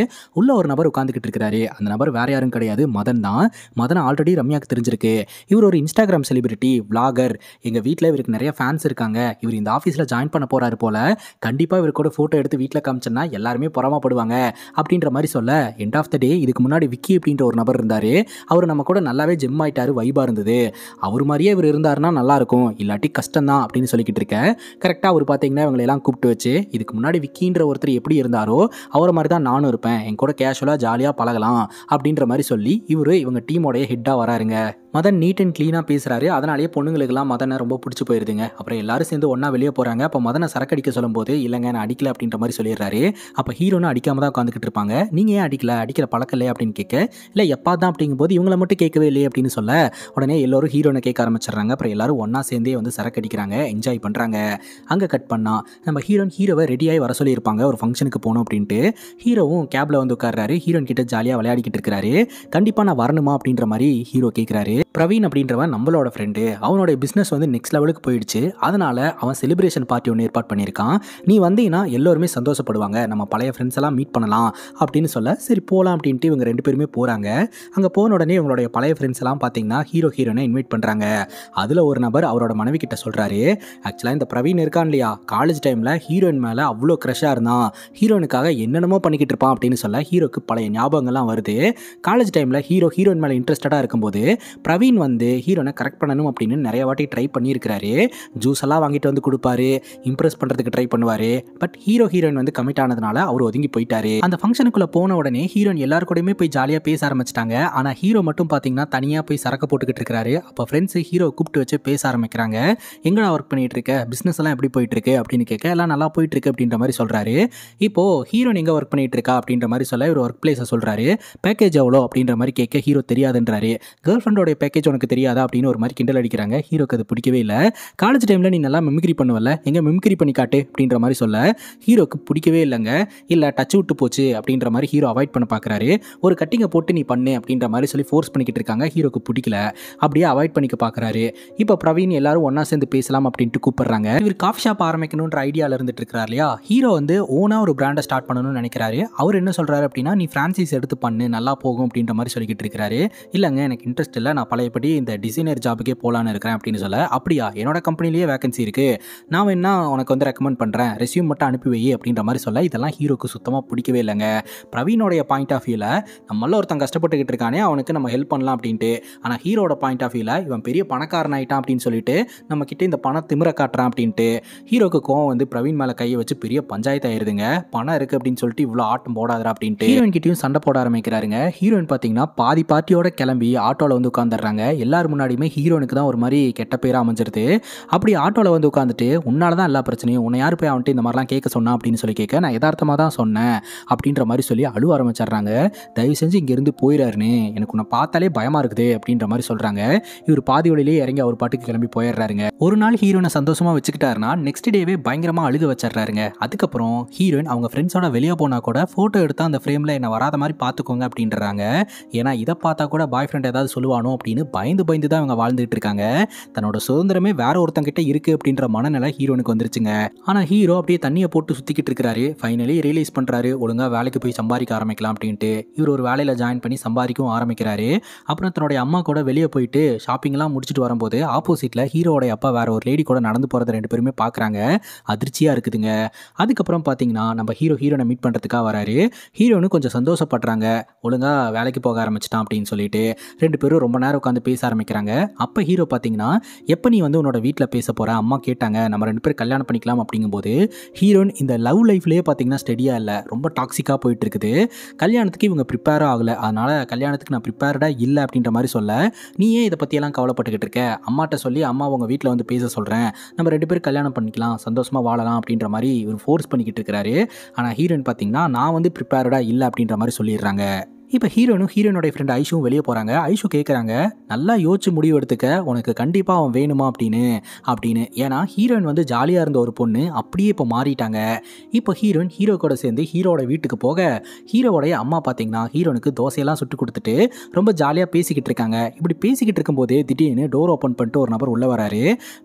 உள்ள ஒரு நபர் உட்காந்துக்கிட்டு இருக்கிறாரு அந்த நபர் வேற யாரும் கிடையாது மதன் தான் மதன் ஆல்ரெடி ரம்யாவுக்கு தெரிஞ்சிருக்கு இவர் ஒரு இன்ஸ்டாகிராம் செலிபிரிட்டி விளாகர் எங்கள் வீட்டில் இவருக்கு நிறைய ஃபேன்ஸ் இருக்காங்க இவர் இந்த ஆஃபீஸில் ஜாயின் பண்ண போகிறாரு போல் கண்டிப்பாக இவர் கூட ஃபோட்டோ எடுத்து வீட்டில் காமிச்சோன்னா எல்லாருமே புறமாப்படுவாங்க அப்படின்ற மாதிரி சொல்ல எண்ட் ஆஃப் த டே இதுக்கு முன்னாடி விக்கி அப்படின்ற ஒரு நபர் இருந்தார் அவர் நம்ம கூட நல்லாவே ஜிம் ஆகிட்டார் வைபாக இருந்தது அவர் மாதிரியே இவர் இருந்தாருன்னா நல்லாயிருக்கும் இல்லாட்டி கஷ்டம் தான் அப்படின்னு சொல்லிக்கிட்டு இருக்கேன் கரெக்டாக அவர் பார்த்தீங்கன்னா எல்லாம் கூப்பிட்டு வச்சு இதுக்கு முன்னாடி விக்கின்ற ஒருத்தர் எப்படி இருந்தாரோ அவரை மாதிரி தான் நானும் இருப்பேன் என் கூட கேஷுவலாக ஜாலியாக பழகலாம் அப்படின்ற மாதிரி சொல்லி இவர் இவங்க டீமோடைய ஹெட்டாக வராருங்க மதன் நீட் அண்ட் க்ளீனாக பேசுகிறாரு அதனாலேயே பொண்ணுங்களுக்குலாம் மதனை ரொம்ப பிடிச்சி போயிருதுங்க அப்புறம் எல்லாரும் சேர்ந்து ஒன்றா வெளியே போகிறாங்க அப்போ மதனை சரக்கு அடிக்க சொல்லும்போது இல்லைங்க நான் அடிக்கல அப்படின்ற மாதிரி சொல்லிடுறாரு அப்போ ஹீரோனு அடிக்காம தான் உட்காந்துட்டு இருப்பாங்க நீங்கள் ஏன் அடிக்கல அடிக்கிற பழக்கம் இல்லையே அப்படின்னு கேட்க இல்லை எப்பா தான் அப்படிங்கும்போது இவங்கள மட்டும் கேட்கவே இல்லையே அப்படின்னு சொல்ல உடனே எல்லோரும் ஹீரோனை கேட்க ஆரம்பிச்சிடுறாங்க அப்புறம் எல்லாரும் ஒன்றா சேர்ந்தே வந்து சரக்கு அடிக்கிறாங்க என்ஜாய் பண்ணுறாங்க அங்கே கட் பண்ணால் நம்ம ஹீரோன் ஹீரோவை ரெடியாகி வர சொல்லியிருப்பாங்க ஒரு ஃபங்க்ஷனுக்கு போகணும் அப்படின்ட்டு ஹீரோவும் கேபில் வந்து உட்கார்றாரு ஹீரோன் கிட்ட ஜாலியாக விளையாடிக்கிட்டு இருக்கிறாரு கண்டிப்பாக நான் வரணுமா அப்படின்ற மாதிரி ஹீரோ கேட்குறாரு பிரவீன் அப்படின்றவன் நம்மளோட ஃப்ரெண்டு அவனோட பிஸ்னஸ் வந்து நெக்ஸ்ட் லெவலுக்கு போயிடுச்சு அதனால் அவன் செலிப்ரேஷன் பார்ட்டி ஒன்று ஏற்பாடு பண்ணியிருக்கான் நீ வந்தீங்கன்னா எல்லோருமே சந்தோஷப்படுவாங்க நம்ம பழைய ஃப்ரெண்ட்ஸ் எல்லாம் மீட் பண்ணலாம் அப்படின்னு சொல்ல சரி போகலாம் அப்படின்ட்டு இவங்க ரெண்டு பேருமே போகிறாங்க அங்கே போன உடனே இவங்களுடைய பழைய ஃப்ரெண்ட்ஸ் எல்லாம் பார்த்தீங்கன்னா ஹீரோ ஹீரோனை இன்வைட் பண்ணுறாங்க அதில் ஒரு நபர் அவரோட மனைவி கிட்ட சொல்கிறாரு ஆக்சுவலாக இந்த பிரவீன் இருக்கான் இல்லையா காலேஜ் டைமில் ஹீரோயின் மேலே அவ்வளோ க்ரெஷ்ஷாக இருந்தான் ஹீரோனுக்காக என்னென்னமோ பண்ணிக்கிட்டு இருப்பான் அப்படின்னு சொல்ல ஹீரோக்கு பழைய ஞாபகங்கள்லாம் வருது காலேஜ் டைமில் ஹீரோ ஹீரோயின் மேலே இன்ட்ரெஸ்டடாக இருக்கும்போது பிரவீன் பிரவீன் வந்து ஹீரோனை கரெக்ட் பண்ணணும் அப்படின்னு நிறைய வாட்டி ட்ரை பண்ணியிருக்கிறாரு ஜூஸ் எல்லாம் வாங்கிட்டு வந்து கொடுப்பாரு இம்ப்ரெஸ் பண்ணுறதுக்கு ட்ரை பண்ணுவார் பட் ஹீரோ ஹீரோயின் வந்து கமிட் ஆனதுனால அவர் ஒதுங்கி போயிட்டாரு அந்த ஃபங்க்ஷனுக்குள்ளே போன உடனே ஹீரோயின் எல்லாரு கூடயுமே போய் ஜாலியாக பேச ஆரம்பிச்சிட்டாங்க ஆனால் ஹீரோ மட்டும் பார்த்தீங்கன்னா தனியாக போய் சரக்கு போட்டுக்கிட்டு இருக்கிறாரு அப்போ ஃப்ரெண்ட்ஸு ஹீரோ கூப்பிட்டு வச்சு பேச ஆரம்பிக்கிறாங்க எங்கடா ஒர்க் பண்ணிட்டு இருக்க பிஸ்னஸ் எல்லாம் எப்படி போயிட்டு இருக்கு அப்படின்னு கேட்க எல்லாம் நல்லா போயிட்டு இருக்கு அப்படின்ற மாதிரி சொல்கிறாரு இப்போ ஹீரோயின் எங்கே ஒர்க் பண்ணிட்டு இருக்கா அப்படின்ற மாதிரி சொல்ல இவர் ஒர்க் பிளேஸை சொல்கிறாரு பேக்கேஜ் எவ்வளோ அப்படின்ற மாதிரி கேட்க ஹீரோ தெரியாதுன்றாரு கேர்ள் ஃப்ரெண்டோடைய பேக்கேஜ் உனக்கு தெரியாதா அப்படின்னு ஒரு மாதிரி கிண்டல் அடிக்கிறாங்க ஹீரோக்கு அது பிடிக்கவே இல்லை காலேஜ் டைமில் நீ நல்லா மிமிக்ரி பண்ணுவல எங்கே மிமிக்ரி பண்ணி காட்டு அப்படின்ற மாதிரி சொல்ல ஹீரோக்கு பிடிக்கவே இல்லைங்க இல்லை டச் விட்டு போச்சு அப்படின்ற மாதிரி ஹீரோ அவாய்ட் பண்ண பார்க்குறாரு ஒரு கட்டிங்கை போட்டு நீ பண்ணு அப்படின்ற மாதிரி சொல்லி ஃபோர்ஸ் பண்ணிக்கிட்டு இருக்காங்க ஹீரோக்கு பிடிக்கல அப்படியே அவாய்ட் பண்ணிக்க பார்க்குறாரு இப்போ பிரவீன் எல்லாரும் ஒன்றா சேர்ந்து பேசலாம் அப்படின்ட்டு கூப்பிடுறாங்க இவர் காஃபி ஷாப் ஆரம்பிக்கணுன்ற ஐடியாவில் இருந்துட்டு இருக்கிறார் இல்லையா ஹீரோ வந்து ஓனாக ஒரு பிராண்டை ஸ்டார்ட் பண்ணணும்னு நினைக்கிறாரு அவர் என்ன சொல்கிறாரு அப்படின்னா நீ ஃப்ரான்சைஸ் எடுத்து பண்ணு நல்லா போகும் அப்படின்ற மாதிரி சொல்லிக்கிட்டு இருக்கிறாரு இல்லைங்க எனக்கு இன்ட்ரெஸ்ட் இல்லை நான் பல பழையபடி இந்த டிசைனர் ஜாபுக்கே போகலான்னு இருக்கிறேன் அப்படின்னு சொல்ல அப்படியா என்னோட கம்பெனிலேயே வேகன்சி இருக்குது நான் வேணா உனக்கு வந்து ரெக்கமெண்ட் பண்ணுறேன் ரெசியூம் மட்டும் அனுப்பி அப்படின்ற மாதிரி சொல்ல இதெல்லாம் ஹீரோக்கு சுத்தமாக பிடிக்கவே இல்லைங்க பிரவீனோடைய பாயிண்ட் ஆஃப் வியூவில் நம்மள ஒருத்தன் கஷ்டப்பட்டுக்கிட்டு இருக்கானே அவனுக்கு நம்ம ஹெல்ப் பண்ணலாம் அப்படின்ட்டு ஆனால் ஹீரோட பாயிண்ட் ஆஃப் வியூவில் இவன் பெரிய பணக்காரன் ஆகிட்டான் அப்படின்னு சொல்லிட்டு நம்ம கிட்ட இந்த பணம் திமிர காட்டுறான் அப்படின்ட்டு ஹீரோக்கு கோவம் வந்து பிரவீன் மேலே கையை வச்சு பெரிய பஞ்சாயத்து ஆயிருதுங்க பணம் இருக்குது அப்படின்னு சொல்லிட்டு இவ்வளோ ஆட்டம் போடாதரா அப்படின்ட்டு ஹீரோயின் கிட்டையும் சண்டை போட ஆரம்பிக்கிறாருங்க ஹீரோயின் பார்த்தீங்கன்னா பாதி பார்ட்டியோட கிளம்பி ஆட்டோவில் வந்து உட்காந்துடுறாங்க காமிச்சிருக்காங்க எல்லார் முன்னாடியுமே ஹீரோனுக்கு தான் ஒரு மாதிரி கெட்ட பேராக அமைஞ்சிருது அப்படி ஆட்டோவில் வந்து உட்காந்துட்டு உன்னால தான் எல்லா பிரச்சனையும் உன்னை யார் போய் அவன்ட்டு இந்த மாதிரிலாம் கேட்க சொன்னான் அப்படின்னு சொல்லி கேட்க நான் யதார்த்தமாக தான் சொன்னேன் அப்படின்ற மாதிரி சொல்லி அழு ஆரம்பிச்சிடுறாங்க தயவு செஞ்சு இங்கேருந்து போயிடாருன்னு எனக்கு உன்னை பார்த்தாலே பயமாக இருக்குது அப்படின்ற மாதிரி சொல்கிறாங்க இவர் பாதி வழியிலே இறங்கி அவர் பாட்டுக்கு கிளம்பி போயிடுறாருங்க ஒரு நாள் ஹீரோனை சந்தோஷமாக வச்சுக்கிட்டாருன்னா நெக்ஸ்ட் டேவே பயங்கரமாக அழுக வச்சிடுறாருங்க அதுக்கப்புறம் ஹீரோயின் அவங்க ஃப்ரெண்ட்ஸோட வெளியே போனால் கூட ஃபோட்டோ எடுத்தால் அந்த ஃப்ரேமில் என்னை வராத மாதிரி பார்த்துக்கோங்க அப்படின்றாங்க ஏன்னா இதை பார்த்தா கூட பாய் ஃப்ரெண்ட் ஏதாவது சொல்லுவானோ அப்படின்னு அப்படின்னு பயந்து பயந்து தான் அவங்க வாழ்ந்துட்டு இருக்காங்க தன்னோட சுதந்திரமே வேற ஒருத்தங்கிட்ட இருக்கு அப்படின்ற மனநிலை ஹீரோனுக்கு வந்துருச்சுங்க ஆனால் ஹீரோ அப்படியே தண்ணியை போட்டு சுத்திக்கிட்டு இருக்காரு ஃபைனலி ரியலைஸ் பண்றாரு ஒழுங்கா வேலைக்கு போய் சம்பாதிக்க ஆரம்பிக்கலாம் அப்படின்ட்டு இவர் ஒரு வேலையில ஜாயின் பண்ணி சம்பாதிக்கவும் ஆரம்பிக்கிறாரு அப்புறம் தன்னுடைய அம்மா கூட வெளியே போயிட்டு ஷாப்பிங்லாம் முடிச்சுட்டு வரும்போது ஆப்போசிட்ல ஹீரோடைய அப்பா வேற ஒரு லேடி கூட நடந்து போகிறத ரெண்டு பேருமே பார்க்குறாங்க அதிர்ச்சியாக இருக்குதுங்க அதுக்கப்புறம் பார்த்தீங்கன்னா நம்ம ஹீரோ ஹீரோனை மீட் பண்ணுறதுக்காக வராரு ஹீரோனு கொஞ்சம் சந்தோஷப்படுறாங்க ஒழுங்காக வேலைக்கு போக ஆரம்பிச்சிட்டான் அப்படின்னு சொல்லிட்டு ரெண்டு பேரும் ரொம்ப நேரம் உட்காந்து பேச ஆரம்பிக்கிறாங்க அப்போ ஹீரோ பார்த்தீங்கன்னா எப்போ நீ வந்து உன்னோட வீட்டில் பேச போகிற அம்மா கேட்டாங்க நம்ம ரெண்டு பேர் கல்யாணம் பண்ணிக்கலாம் அப்படிங்கும்போது ஹீரோயின் இந்த லவ் லைஃப்லேயே பார்த்தீங்கன்னா ஸ்டெடியாக இல்லை ரொம்ப டாக்ஸிக்காக போயிட்டு இருக்குது கல்யாணத்துக்கு இவங்க ப்ரிப்பேரும் ஆகலை அதனால் கல்யாணத்துக்கு நான் ப்ரிப்பேர்டாக இல்லை அப்படின்ற மாதிரி சொல்ல நீ ஏன் இதை பற்றியெல்லாம் கவலைப்பட்டுக்கிட்டு இருக்க அம்மாட்ட சொல்லி அம்மா உங்கள் வீட்டில் வந்து பேச சொல்கிறேன் நம்ம ரெண்டு பேரும் கல்யாணம் பண்ணிக்கலாம் சந்தோஷமாக வாழலாம் அப்படின்ற மாதிரி இவர் ஃபோர்ஸ் பண்ணிக்கிட்டு இருக்கிறாரு ஆனால் ஹீரோயின் பார்த்தீங்கன்னா நான் வந்து ப்ரிப்பேர்டாக இல்லை அப்படின்ற மாதிரி சொல்லிடுறாங்க இப்போ ஹீரோனும் ஹீரோனுடைய ஃப்ரெண்ட் ஐஷும் வெளியே போகிறாங்க ஐஷு கேட்குறாங்க நல்லா யோசிச்சு முடிவு எடுத்துக்க உனக்கு கண்டிப்பாக அவன் வேணுமா அப்படின்னு அப்படின்னு ஏன்னா ஹீரோயின் வந்து ஜாலியாக இருந்த ஒரு பொண்ணு அப்படியே இப்போ மாறிட்டாங்க இப்போ ஹீரோயின் ஹீரோ கூட சேர்ந்து ஹீரோட வீட்டுக்கு போக ஹீரோவோடைய அம்மா பார்த்தீங்கன்னா ஹீரோனுக்கு தோசையெல்லாம் சுட்டு கொடுத்துட்டு ரொம்ப ஜாலியாக பேசிக்கிட்டு இருக்காங்க இப்படி பேசிக்கிட்டு இருக்கும்போது திடீர்னு டோர் ஓப்பன் பண்ணிட்டு ஒரு நபர் உள்ளே வராரு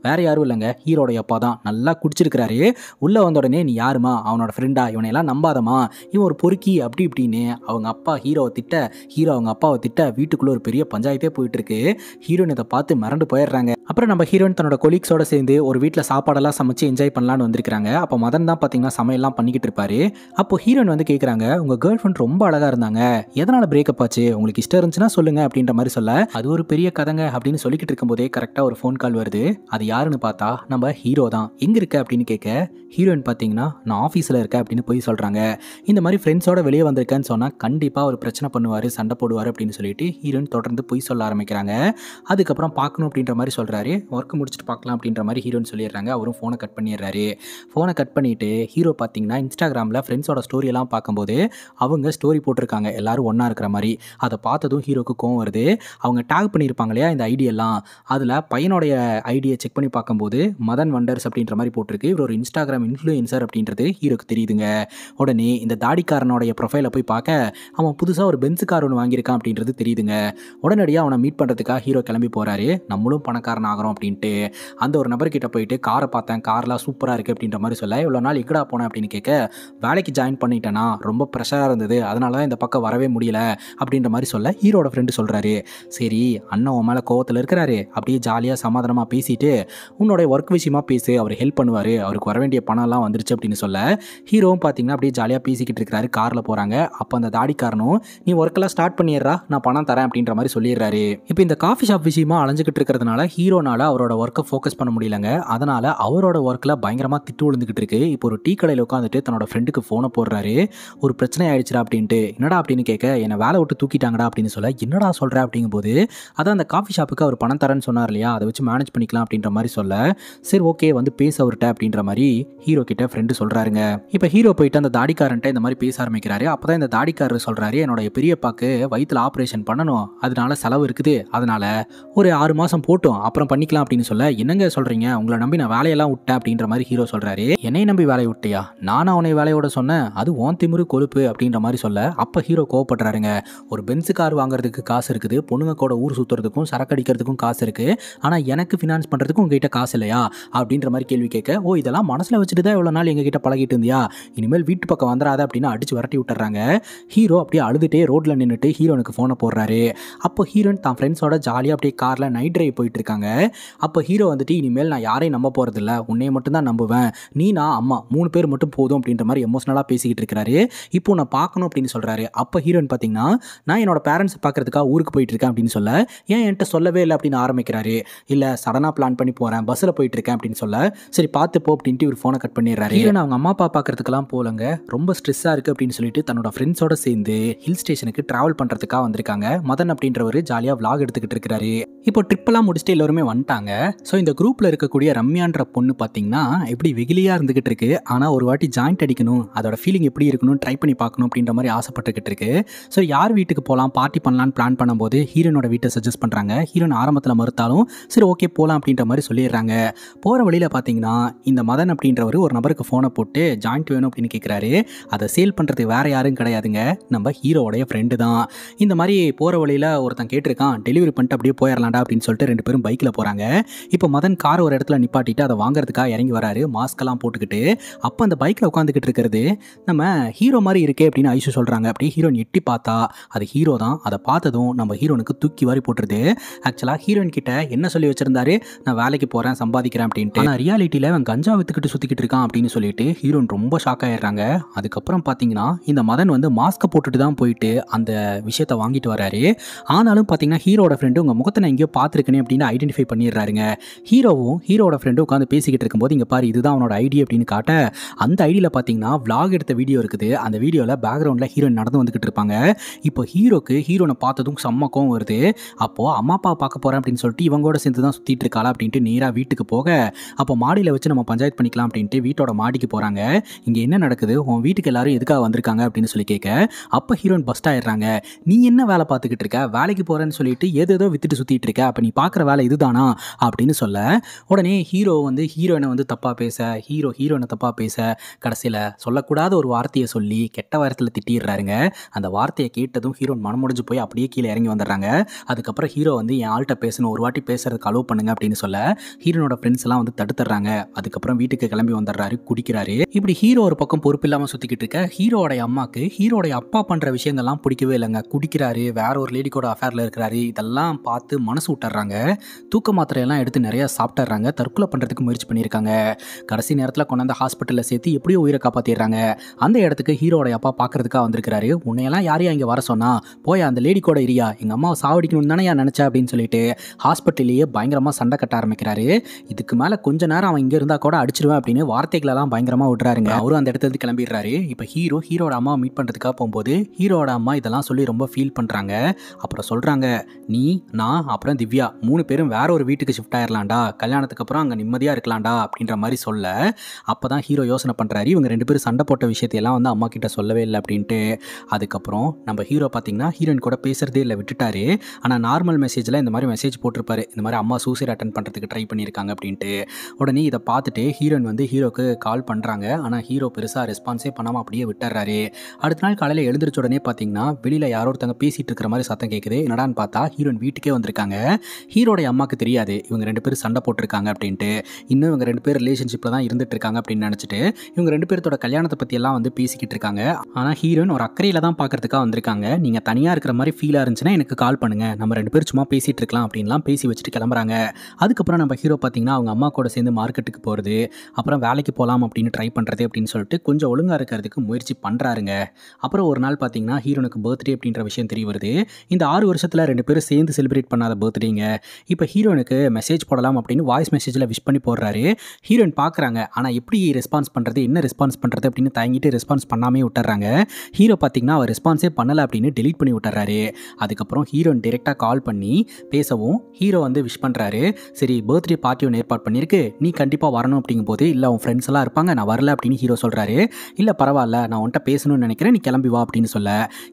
வேறு யாரும் இல்லைங்க ஹீரோடைய அப்பா தான் நல்லா குடிச்சிருக்கிறாரு உள்ளே வந்த உடனே நீ யாருமா அவனோட ஃப்ரெண்டா இவனையெல்லாம் நம்பாதமா இவன் ஒரு பொறுக்கி அப்படி இப்படின்னு அவங்க அப்பா ஹீரோ திட்ட ஹீரோ அவங்க அப்பாவை திட்ட வீட்டுக்குள்ளே ஒரு பெரிய பஞ்சாயத்தே போயிட்டு இருக்கு ஹீரோயின் இதை பார்த்து மறந்து போயிடுறாங்க அப்புறம் நம்ம ஹீரோயின் தன்னோட கொலீக்ஸோட சேர்ந்து ஒரு வீட்டில் சாப்பாடெல்லாம் சமைச்சு என்ஜாய் பண்ணலான்னு வந்திருக்கிறாங்க அப்போ மதன் தான் பார்த்தீங்கன்னா சமையல்லாம் பண்ணிக்கிட்டு இருப்பாரு அப்போ ஹீரோயின் வந்து கேட்குறாங்க உங்கள் கேர்ள் ஃப்ரெண்ட் ரொம்ப அழகாக இருந்தாங்க எதனால் பிரேக்கப் ஆச்சு உங்களுக்கு இஷ்டம் இருந்துச்சுன்னா சொல்லுங்க அப்படின்ற மாதிரி சொல்ல அது ஒரு பெரிய கதைங்க அப்படின்னு சொல்லிக்கிட்டு இருக்கும்போதே கரெக்டாக ஒரு ஃபோன் கால் வருது அது யாருன்னு பார்த்தா நம்ம ஹீரோ தான் எங்கே இருக்க அப்படின்னு கேட்க ஹீரோயின் பார்த்தீங்கன்னா நான் ஆஃபீஸில் இருக்கேன் அப்படின்னு போய் சொல்கிறாங்க இந்த மாதிரி ஃப்ரெண்ட்ஸோட வெளியே வந்திருக்கேன்னு சொன்னால் கண்டிப்பாக ஒரு பிரச்சனை பண்ணுவார் சண்டை போடுவார் அப்படின்னு சொல்லிட்டு ஹீரோயின் தொடர்ந்து போய் சொல்ல ஆரம்பிக்கிறாங்க அதுக்கப்புறம் பார்க்கணும் அப்படின்ற மாதிரி சொல்கிறாங்க சொல்கிறாரு ஒர்க் முடிச்சுட்டு பார்க்கலாம் அப்படின்ற மாதிரி ஹீரோன்னு சொல்லிடுறாங்க அவரும் ஃபோனை கட் பண்ணிடுறாரு ஃபோனை கட் பண்ணிவிட்டு ஹீரோ பார்த்தீங்கன்னா இன்ஸ்டாகிராமில் ஃப்ரெண்ட்ஸோட ஸ்டோரியெல்லாம் பார்க்கும்போது அவங்க ஸ்டோரி போட்டிருக்காங்க எல்லோரும் ஒன்றா இருக்கிற மாதிரி அதை பார்த்ததும் ஹீரோக்கு கோவம் வருது அவங்க டேக் பண்ணியிருப்பாங்க இல்லையா இந்த ஐடியெல்லாம் அதில் பையனுடைய ஐடியை செக் பண்ணி பார்க்கும்போது மதன் வண்டர்ஸ் அப்படின்ற மாதிரி போட்டிருக்கு இவர் ஒரு இன்ஸ்டாகிராம் இன்ஃப்ளூயன்சர் அப்படின்றது ஹீரோக்கு தெரியுதுங்க உடனே இந்த தாடிக்காரனுடைய ப்ரொஃபைலை போய் பார்க்க அவன் புதுசாக ஒரு பென்ஸு கார் ஒன்று வாங்கியிருக்கான் அப்படின்றது தெரியுதுங்க உடனடியாக அவனை மீட் பண்ணுறதுக்காக ஹீரோ கிளம்பி போகிறாரு நம்மளும் பணக்காரன் பணக்காரன் ஆகிறோம் அப்படின்ட்டு அந்த ஒரு நபர்கிட்ட போயிட்டு காரை பார்த்தேன் கார்லாம் சூப்பராக இருக்குது அப்படின்ற மாதிரி சொல்ல இவ்வளோ நாள் எக்கடா போனேன் அப்படின்னு கேட்க வேலைக்கு ஜாயின் பண்ணிட்டேன்னா ரொம்ப ப்ரெஷராக இருந்தது அதனால தான் இந்த பக்கம் வரவே முடியல அப்படின்ற மாதிரி சொல்ல ஹீரோட ஃப்ரெண்டு சொல்கிறாரு சரி அண்ணன் உன் மேலே கோவத்தில் இருக்கிறாரு அப்படியே ஜாலியாக சமாதானமாக பேசிட்டு உன்னோடைய ஒர்க் விஷயமா பேசு அவர் ஹெல்ப் பண்ணுவார் அவருக்கு வர வேண்டிய பணம்லாம் வந்துருச்சு அப்படின்னு சொல்ல ஹீரோவும் பார்த்தீங்கன்னா அப்படியே ஜாலியாக பேசிக்கிட்டு இருக்கிறாரு காரில் போகிறாங்க அப்போ அந்த தாடிக்காரனும் நீ ஒர்க்கெல்லாம் ஸ்டார்ட் பண்ணிடுறா நான் பணம் தரேன் அப்படின்ற மாதிரி சொல்லிடுறாரு இப்போ இந்த காஃபி ஷாப் விஷயமா அலைஞ்சிக்கிட்டு இருக்கிறதுனால ஹீரோ ஹீரோனால் அவரோட ஒர்க்கை ஃபோக்கஸ் பண்ண முடியலங்க அதனால் அவரோட ஒர்க்கில் பயங்கரமாக திட்டு விழுந்துக்கிட்டு இருக்கு இப்போ ஒரு டீ கடையில் உட்காந்துட்டு தன்னோட ஃப்ரெண்டுக்கு ஃபோனை போடுறாரு ஒரு பிரச்சனை ஆயிடுச்சுடா அப்படின்ட்டு என்னடா அப்படின்னு கேட்க என்னை வேலை விட்டு தூக்கிட்டாங்கடா அப்படின்னு சொல்ல என்னடா சொல்கிற அப்படிங்கும்போது அதான் அந்த காஃபி ஷாப்புக்கு அவர் பணம் தரேன்னு சொன்னார் இல்லையா அதை வச்சு மேனேஜ் பண்ணிக்கலாம் அப்படின்ற மாதிரி சொல்ல சரி ஓகே வந்து பேச அவர்கிட்ட அப்படின்ற மாதிரி ஹீரோ கிட்ட ஃப்ரெண்டு சொல்கிறாருங்க இப்போ ஹீரோ போயிட்டு அந்த தாடிக்காரன்ட்ட இந்த மாதிரி பேச ஆரம்பிக்கிறாரு அப்போ தான் இந்த தாடிக்காரர் சொல்கிறாரு என்னோட பெரியப்பாக்கு வயிற்றில் ஆப்ரேஷன் பண்ணணும் அதனால செலவு இருக்குது அதனால ஒரு ஆறு மாதம் போட்டோம் அப்புறம் பண்ணிக்கலாம் அப்படின்னு சொல்ல என்னங்க சொல்கிறீங்க உங்களை நம்பி நான் வேலையெல்லாம் விட்டேன் அப்படின்ற மாதிரி ஹீரோ சொல்கிறாரு என்னை நம்பி வேலையை விட்டியா நானும் அவனை வேலையோட சொன்னேன் அது ஓன் திமுரு கொழுப்பு அப்படின்ற மாதிரி சொல்ல அப்போ ஹீரோ கோவப்படுறாருங்க ஒரு பென்ஸு கார் வாங்குறதுக்கு காசு இருக்குது பொண்ணுங்க கூட ஊர் சுற்றுறதுக்கும் சரக்கு அடிக்கிறதுக்கும் காசு இருக்குது ஆனால் எனக்கு ஃபினான்ஸ் பண்றதுக்கும் உங்ககிட்ட காசு இல்லையா அப்படின்ற மாதிரி கேள்வி கேட்க ஓ இதெல்லாம் மனசில் வச்சுட்டு தான் இவ்வளோ நாள் எங்ககிட்ட பழகிட்டு இருந்தியா இனிமேல் வீட்டு பக்கம் வந்துடாத அப்படின்னு அடிச்சு விரட்டி விட்டுறாங்க ஹீரோ அப்படியே அழுதுட்டே ரோட்டில் நின்றுட்டு ஹீரோனுக்கு ஃபோனை போடுறாரு அப்போ ஹீரோயின் தான் ஃப்ரெண்ட்ஸோட ஜாலியாக அப்படியே காரில் நைட் ட்ரைவ் போயிட்டு இருக்காங்க அப்போ ஹீரோ வந்துட்டு இனிமேல் நான் யாரையும் நம்ப போகிறதில்ல உன்னையை மட்டும்தான் நம்புவேன் நீ நான் அம்மா மூணு பேர் மட்டும் போதும் அப்படின்ற மாதிரி எமோஷனலாக பேசிக்கிட்டு இருக்கிறாரு இப்போ நான் பார்க்கணும் அப்படின்னு சொல்கிறாரு அப்போ ஹீரோயின் பார்த்தீங்கன்னா நான் என்னோட பேரண்ட்ஸை பார்க்குறதுக்காக ஊருக்கு போயிட்டு இருக்கேன் அப்படின்னு சொல்ல ஏன் என்கிட்ட சொல்லவே இல்லை அப்படின்னு ஆரம்பிக்கிறாரு இல்லை சடனாக பிளான் பண்ணி போகிறேன் பஸ்ஸில் போயிட்டு இருக்கேன் அப்படின்னு சொல்ல சரி பார்த்து போ அப்படின்ட்டு இவர் ஃபோனை கட் பண்ணிடுறாரு நான் அவங்க அம்மா அப்பா பார்க்குறதுக்கெல்லாம் போலங்க ரொம்ப ஸ்ட்ரெஸ்ஸாக இருக்குது அப்படின்னு சொல்லிட்டு தன்னோட ஃப்ரெண்ட்ஸோட சேர்ந்து ஹில் ஸ்டேஷனுக்கு ட்ராவல் பண்ணுறதுக்காக வந்திருக்காங்க மதன் அப்படின்ற ஒரு ஜாலியாக விளாக் எடுத்துக்கிட்டு இருக்கிறாரு இப்போ ட்ரிப்பெல்லாம் முடிச்சுட்டு எல்லோரும் எல்லாருமே வந்துட்டாங்க ஸோ இந்த குரூப்பில் இருக்கக்கூடிய ரம்யான்ற பொண்ணு பார்த்தீங்கன்னா எப்படி வெகிலியாக இருந்துகிட்டு இருக்கு ஆனால் ஒரு வாட்டி ஜாயிண்ட் அடிக்கணும் அதோட ஃபீலிங் எப்படி இருக்கணும் ட்ரை பண்ணி பார்க்கணும் அப்படின்ற மாதிரி ஆசைப்பட்டுக்கிட்டு இருக்கு ஸோ யார் வீட்டுக்கு போகலாம் பார்ட்டி பண்ணலான்னு பிளான் பண்ணும்போது ஹீரோனோட வீட்டை சஜஸ்ட் பண்ணுறாங்க ஹீரோன் ஆரம்பத்தில் மறுத்தாலும் சரி ஓகே போகலாம் அப்படின்ற மாதிரி சொல்லிடுறாங்க போகிற வழியில் பார்த்தீங்கன்னா இந்த மதன் அப்படின்றவர் ஒரு நபருக்கு ஃபோனை போட்டு ஜாயிண்ட் வேணும் அப்படின்னு கேட்குறாரு அதை சேல் பண்ணுறது வேற யாரும் கிடையாதுங்க நம்ம ஹீரோவுடைய ஃப்ரெண்டு தான் இந்த மாதிரி போகிற வழியில் ஒருத்தன் கேட்டிருக்கான் டெலிவரி பண்ணிட்டு அப்படியே போயிடலாம்டா அப்படின்னு சொல்லிட்டு ரெண்டு பேரும் பைக்கில் பைக்கில் போகிறாங்க இப்போ மதன் கார் ஒரு இடத்துல நிப்பாட்டிட்டு அதை வாங்குறதுக்காக இறங்கி வராரு மாஸ்க்கெல்லாம் போட்டுக்கிட்டு அப்போ அந்த பைக்கில் உட்காந்துக்கிட்டு இருக்கிறது நம்ம ஹீரோ மாதிரி இருக்கே அப்படின்னு ஐசு சொல்கிறாங்க அப்படி ஹீரோயின் எட்டி பார்த்தா அது ஹீரோ தான் அதை பார்த்ததும் நம்ம ஹீரோனுக்கு தூக்கி வாரி போட்டுருது ஆக்சுவலாக ஹீரோயின் கிட்ட என்ன சொல்லி வச்சிருந்தாரு நான் வேலைக்கு போகிறேன் சம்பாதிக்கிறேன் அப்படின்ட்டு நான் ரியாலிட்டியில் அவன் கஞ்சா வித்துக்கிட்டு சுற்றிக்கிட்டு இருக்கான் அப்படின்னு சொல்லிட்டு ஹீரோன் ரொம்ப ஷாக் ஆயிடுறாங்க அதுக்கப்புறம் பார்த்தீங்கன்னா இந்த மதன் வந்து மாஸ்க்கை போட்டுட்டு தான் போயிட்டு அந்த விஷயத்தை வாங்கிட்டு வராரு ஆனாலும் பார்த்தீங்கன்னா ஹீரோட ஃப்ரெண்டு உங்கள் முகத்தை நான் எங்கேயோ பார்த்துருக்கேனே அப்படின்னு ஐடென்டிஃபை பண்ணிடுறாருங்க ஹீரோவும் ஹீரோட ஃப்ரெண்டும் உட்காந்து பேசிக்கிட்டு இருக்கும்போது இங்கே பாரு இதுதான் அவனோட ஐடி அப்படின்னு காட்ட அந்த ஐடியில் பார்த்தீங்கன்னா விளாக் எடுத்த வீடியோ இருக்குது அந்த வீடியோவில் பேக்ரவுண்டில் ஹீரோயின் நடந்து வந்துகிட்டு இருப்பாங்க இப்போ ஹீரோக்கு ஹீரோனை பார்த்ததும் செம்மக்கம் வருது அப்போது அம்மா அப்பா பார்க்க போகிறேன் அப்படின்னு சொல்லிட்டு இவங்களோட சேர்ந்து தான் சுற்றிட்டு இருக்காள் அப்படின்ட்டு நேராக வீட்டுக்கு போக அப்போ மாடியில் வச்சு நம்ம பஞ்சாயத்து பண்ணிக்கலாம் அப்படின்ட்டு வீட்டோட மாடிக்கு போகிறாங்க இங்கே என்ன நடக்குது உன் வீட்டுக்கு எல்லாரும் எதுக்காக வந்திருக்காங்க அப்படின்னு சொல்லி கேட்க அப்போ ஹீரோயின் பஸ்ட் ஆயிடுறாங்க நீ என்ன வேலை பார்த்துக்கிட்டு இருக்க வேலைக்கு போகிறேன்னு சொல்லிட்டு ஏதோ வித்துட்டு சுற்றிட்டு இருக்க அப்போ நீ பார்க்குற வேலை இது இதுதானா அப்படின்னு சொல்ல உடனே ஹீரோ வந்து ஹீரோயினை வந்து தப்பாக பேச ஹீரோ ஹீரோயினை தப்பாக பேச கடைசியில் சொல்லக்கூடாத ஒரு வார்த்தையை சொல்லி கெட்ட வாரத்தில் திட்டிடுறாருங்க அந்த வார்த்தையை கேட்டதும் ஹீரோன் மனமுடிஞ்சு போய் அப்படியே கீழே இறங்கி வந்துடுறாங்க அதுக்கப்புறம் ஹீரோ வந்து என் ஆள்கிட்ட பேசணும் ஒரு வாட்டி பேசுறதுக்கு அலோவ் பண்ணுங்க அப்படின்னு சொல்ல ஹீரோனோட ஃப்ரெண்ட்ஸ் எல்லாம் வந்து தடுத்துறாங்க அதுக்கப்புறம் வீட்டுக்கு கிளம்பி வந்துடுறாரு குடிக்கிறாரு இப்படி ஹீரோ ஒரு பக்கம் பொறுப்பு இல்லாமல் சுற்றிக்கிட்டு இருக்க ஹீரோடைய அம்மாவுக்கு ஹீரோடைய அப்பா பண்ணுற விஷயங்கள்லாம் பிடிக்கவே இல்லைங்க குடிக்கிறாரு வேற ஒரு லேடி கூட அஃபேரில் இருக்கிறாரு இதெல்லாம் பார்த்து மனசு விட்டுறாங்க தூக்க மாத்திரையெல்லாம் எடுத்து நிறையா சாப்பிட்டுறாங்க தற்கொலை பண்ணுறதுக்கு முயற்சி பண்ணியிருக்காங்க கடைசி நேரத்தில் கொண்டாந்து ஹாஸ்பிட்டலில் சேர்த்து எப்படியோ உயிரை காப்பாற்றிடுறாங்க அந்த இடத்துக்கு ஹீரோட அப்பா பார்க்குறதுக்காக வந்திருக்கிறாரு உன்னையெல்லாம் யாரையும் இங்கே வர சொன்னால் போய் அந்த லேடி கூட இரியா எங்கள் அம்மாவை சாவடிக்கணும்னு தானே ஏன் நினச்சேன் அப்படின்னு சொல்லிட்டு ஹாஸ்பிட்டல்லையே பயங்கரமாக சண்டை கட்ட ஆரம்பிக்கிறாரு இதுக்கு மேலே கொஞ்ச நேரம் அவன் இங்கே இருந்தால் கூட அடிச்சிருவேன் அப்படின்னு வார்த்தைகளெல்லாம் பயங்கரமாக விட்றாருங்க அவரும் அந்த இடத்துல கிளம்பிடுறாரு இப்போ ஹீரோ ஹீரோட அம்மா மீட் பண்ணுறதுக்காக போகும்போது ஹீரோட அம்மா இதெல்லாம் சொல்லி ரொம்ப ஃபீல் பண்ணுறாங்க அப்புறம் சொல்கிறாங்க நீ நான் அப்புறம் திவ்யா மூணு பேரும் வேற வேற ஒரு வீட்டுக்கு ஷிஃப்ட் ஆயிடலாம்டா கல்யாணத்துக்கு அப்புறம் அங்கே நிம்மதியாக இருக்கலாம்டா அப்படின்ற மாதிரி சொல்ல அப்போ தான் ஹீரோ யோசனை பண்ணுறாரு இவங்க ரெண்டு பேரும் சண்டை போட்ட விஷயத்தையெல்லாம் வந்து அம்மா கிட்ட சொல்லவே இல்லை அப்படின்ட்டு அதுக்கப்புறம் நம்ம ஹீரோ பார்த்தீங்கன்னா ஹீரோயின் கூட பேசுகிறதே இல்லை விட்டுட்டாரு ஆனால் நார்மல் மெசேஜில் இந்த மாதிரி மெசேஜ் போட்டிருப்பாரு இந்த மாதிரி அம்மா சூசைட் அட்டன் பண்ணுறதுக்கு ட்ரை பண்ணியிருக்காங்க அப்படின்ட்டு உடனே இதை பார்த்துட்டு ஹீரோயின் வந்து ஹீரோக்கு கால் பண்ணுறாங்க ஆனால் ஹீரோ பெருசாக ரெஸ்பான்ஸே பண்ணாமல் அப்படியே விட்டுறாரு அடுத்த நாள் காலையில் எழுந்திரிச்ச உடனே பார்த்தீங்கன்னா வெளியில் யாரோ ஒருத்தங்க பேசிகிட்டு இருக்கிற மாதிரி சத்தம் கேட்குது என்னடான்னு பார்த்தா ஹீரோயின் வீட்டுக்கே வந்திருக்காங்க ஹீரோடைய அம்மாக்கு அம்மாவுக்கு தெரியாது இவங்க ரெண்டு பேரும் சண்டை போட்டிருக்காங்க அப்படின்ட்டு இன்னும் இவங்க ரெண்டு பேர் ரிலேஷன்ஷிப்பில் தான் இருந்துட்டு இருக்காங்க அப்படின்னு நினச்சிட்டு இவங்க ரெண்டு பேர்த்தோட கல்யாணத்தை பற்றியெல்லாம் வந்து பேசிக்கிட்டு இருக்காங்க ஆனால் ஹீரோயின் ஒரு அக்கறையில் தான் பார்க்குறதுக்காக வந்திருக்காங்க நீங்கள் தனியாக இருக்கிற மாதிரி ஃபீலாக இருந்துச்சுன்னா எனக்கு கால் பண்ணுங்கள் நம்ம ரெண்டு பேர் சும்மா பேசிகிட்டு இருக்கலாம் அப்படின்லாம் பேசி வச்சுட்டு கிளம்புறாங்க அதுக்கப்புறம் நம்ம ஹீரோ பார்த்தீங்கன்னா அவங்க அம்மா கூட சேர்ந்து மார்க்கெட்டுக்கு போகிறது அப்புறம் வேலைக்கு போகலாம் அப்படின்னு ட்ரை பண்ணுறது அப்படின்னு சொல்லிட்டு கொஞ்சம் ஒழுங்காக இருக்கிறதுக்கு முயற்சி பண்ணுறாருங்க அப்புறம் ஒரு நாள் பார்த்தீங்கன்னா ஹீரோனுக்கு பர்த்டே அப்படின்ற விஷயம் தெரிய வருது இந்த ஆறு வருஷத்தில் ரெண்டு பேரும் சேர்ந்து செலிப்ரேட் பண்ணாத பர்த்டேங்க இப்போ ஹீரோ ஹீரோனுக்கு மெசேஜ் போடலாம் அப்படின்னு வாய்ஸ் மெசேஜில் விஷ் பண்ணி போடுறாரு ஹீரோயின் பார்க்குறாங்க ஆனால் எப்படி ரெஸ்பான்ஸ் பண்ணுறது என்ன ரெஸ்பான்ஸ் பண்ணுறது அப்படின்னு தயங்கிட்டு ரெஸ்பான்ஸ் பண்ணாமே விட்டுறாங்க ஹீரோ பார்த்திங்கன்னா அவர் ரெஸ்பான்ஸே பண்ணலை அப்படின்னு டெலிட் பண்ணி விட்டுறாரு அதுக்கப்புறம் ஹீரோயின் டேரெக்டாக கால் பண்ணி பேசவும் ஹீரோ வந்து விஷ் பண்ணுறாரு சரி பர்த்டே பார்ட்டி ஒன்று ஏற்பாடு பண்ணியிருக்கு நீ கண்டிப்பாக வரணும் அப்படிங்கும் போது இல்லை உன் ஃப்ரெண்ட்ஸ் எல்லாம் இருப்பாங்க நான் வரல அப்படின்னு ஹீரோ சொல்கிறாரு இல்லை பரவாயில்ல நான் உன்ட்ட பேசணும்னு நினைக்கிறேன் நீ கிளம்பி வா அப்படின்னு சொல்ல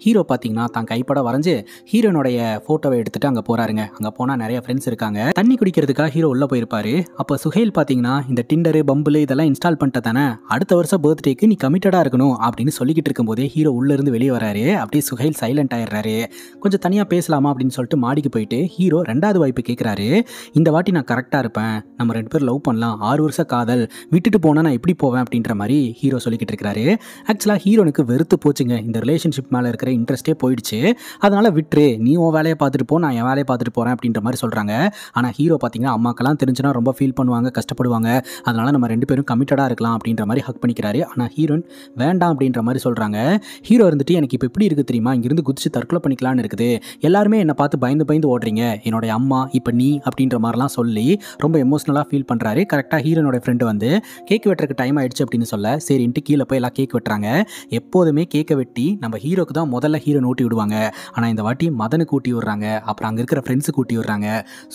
ஹீரோ பார்த்தீங்கன்னா தான் கைப்பட வரைஞ்சு ஹீரோனுடைய ஃபோட்டோவை எடுத்துகிட்டு அங்கே போகிறாருங்க அங்கே போனால் நிறைய ஃப்ரெண்ட்ஸ் இருக்காங்க தண்ணி குடிக்கிறதுக்காக ஹீரோ உள்ள போயிருப்பாரு அப்ப சுஹேல் பாத்தீங்கன்னா இந்த டிண்டரு பம்புல இதெல்லாம் இன்ஸ்டால் பண்ணிட்ட அடுத்த வருஷம் பர்த்டேக்கு நீ கமிட்டடா இருக்கணும் அப்படின்னு சொல்லிக்கிட்டு இருக்கும்போதே ஹீரோ உள்ள இருந்து வெளியே வராரு அப்படியே சுஹேல் சைலண்ட் ஆயிடுறாரு கொஞ்சம் தனியா பேசலாமா அப்படின்னு சொல்லிட்டு மாடிக்கு போயிட்டு ஹீரோ ரெண்டாவது வாய்ப்பு கேட்கிறாரு இந்த வாட்டி நான் கரெக்டா இருப்பேன் நம்ம ரெண்டு பேரும் லவ் பண்ணலாம் ஆறு வருஷம் காதல் விட்டுட்டு போனா நான் எப்படி போவேன் அப்படின்ற மாதிரி ஹீரோ சொல்லிக்கிட்டு இருக்கிறாரு ஆக்சுவலா ஹீரோனுக்கு வெறுத்து போச்சுங்க இந்த ரிலேஷன்ஷிப் மேல இருக்கிற இன்ட்ரெஸ்டே போயிடுச்சு அதனால விட்டுரு நீ உன் வேலையை பார்த்துட்டு போ நான் என் வேலையை பார்த்துட்டு போகிறேன் அப்படின்ற மாதிரி சொல்கிறாங்க ஆனால் ஹீரோ பார்த்தீங்கன்னா அம்மாக்கெல்லாம் தெரிஞ்சுன்னா ரொம்ப ஃபீல் பண்ணுவாங்க கஷ்டப்படுவாங்க அதனால் நம்ம ரெண்டு பேரும் கமிட்டடாக இருக்கலாம் அப்படின்ற மாதிரி ஹக் பண்ணிக்கிறாரு ஆனால் ஹீரோயின் வேண்டாம் அப்படின்ற மாதிரி சொல்கிறாங்க ஹீரோ இருந்துட்டு எனக்கு இப்போ எப்படி இருக்குது தெரியுமா இங்கேருந்து குதிச்சு தற்கொலை பண்ணிக்கலான்னு இருக்குது எல்லாருமே என்னை பார்த்து பயந்து பயந்து ஓடுறீங்க என்னோட அம்மா இப்போ நீ அப்படின்ற மாதிரிலாம் சொல்லி ரொம்ப எமோஷ்னலாக ஃபீல் பண்ணுறாரு கரெக்டாக ஹீரோனோட ஃப்ரெண்டு வந்து கேக் வெட்டுறக்கு டைம் ஆயிடுச்சு அப்படின்னு சொல்ல சரின்ட்டு கீழே போய் எல்லாம் கேக் வெட்டுறாங்க எப்போதுமே கேக்கை வெட்டி நம்ம ஹீரோக்கு தான் முதல்ல ஹீரோன் ஊட்டி விடுவாங்க ஆனால் இந்த வாட்டி மதனுக்கு ஊட்டி விடுறாங்க அப்புறம் அங்கே இருக்கிற ஃப்ரெண்ட்ஸுக்கு ஊட்டி விடுறாங்க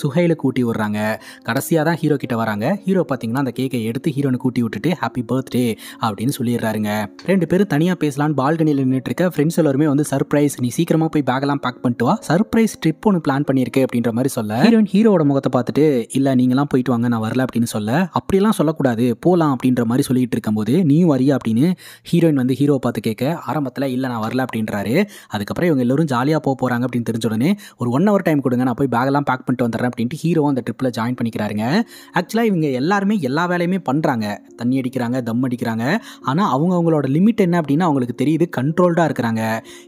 சுஹேல் புகையில் கூட்டி விடுறாங்க கடைசியாக தான் ஹீரோ கிட்ட வராங்க ஹீரோ பார்த்தீங்கன்னா அந்த கேக்கை எடுத்து ஹீரோனு கூட்டி விட்டுட்டு ஹாப்பி பர்த்டே அப்படின்னு சொல்லிடுறாருங்க ரெண்டு பேரும் தனியாக பேசலான்னு பால்கனியில் நின்றுட்டு இருக்க ஃப்ரெண்ட்ஸ் எல்லாருமே வந்து சர்ப்ரைஸ் நீ சீக்கிரமாக போய் பேக்கெல்லாம் பேக் பண்ணிட்டு வா சர்ப்ரைஸ் ட்ரிப் ஒன்று பிளான் பண்ணியிருக்கு அப்படின்ற மாதிரி சொல்ல ஹீரோன் ஹீரோட முகத்தை பார்த்துட்டு இல்லை நீங்களாம் போயிட்டு வாங்க நான் வரல அப்படின்னு சொல்ல அப்படிலாம் சொல்லக்கூடாது போகலாம் அப்படின்ற மாதிரி சொல்லிட்டு இருக்கும்போது நீயும் வரியா அப்படின்னு ஹீரோயின் வந்து ஹீரோ பார்த்து கேட்க ஆரம்பத்தில் இல்லை நான் வரல அப்படின்றாரு அதுக்கப்புறம் இவங்க எல்லோரும் ஜாலியாக போக போகிறாங்க அப்படின்னு தெரிஞ்ச உடனே ஒரு ஒன் ஹவர் டைம் கொடுங்க நான் போய் பேக்கெல்லாம் பேக் பண்ணிட்டு வந்துடுறேன் அப்படின்னு அப்படின்ட்டு ஹீரோ அந்த ட்ரிப்பில் ஜாயின் பண்ணிக்கிறாருங்க ஆக்சுவலாக இவங்க எல்லாருமே எல்லா வேலையுமே பண்ணுறாங்க தண்ணி அடிக்கிறாங்க தம் அடிக்கிறாங்க ஆனால் அவங்க அவங்களோட லிமிட் என்ன அப்படின்னா அவங்களுக்கு தெரியுது கண்ட்ரோல்டாக இருக்கிறாங்க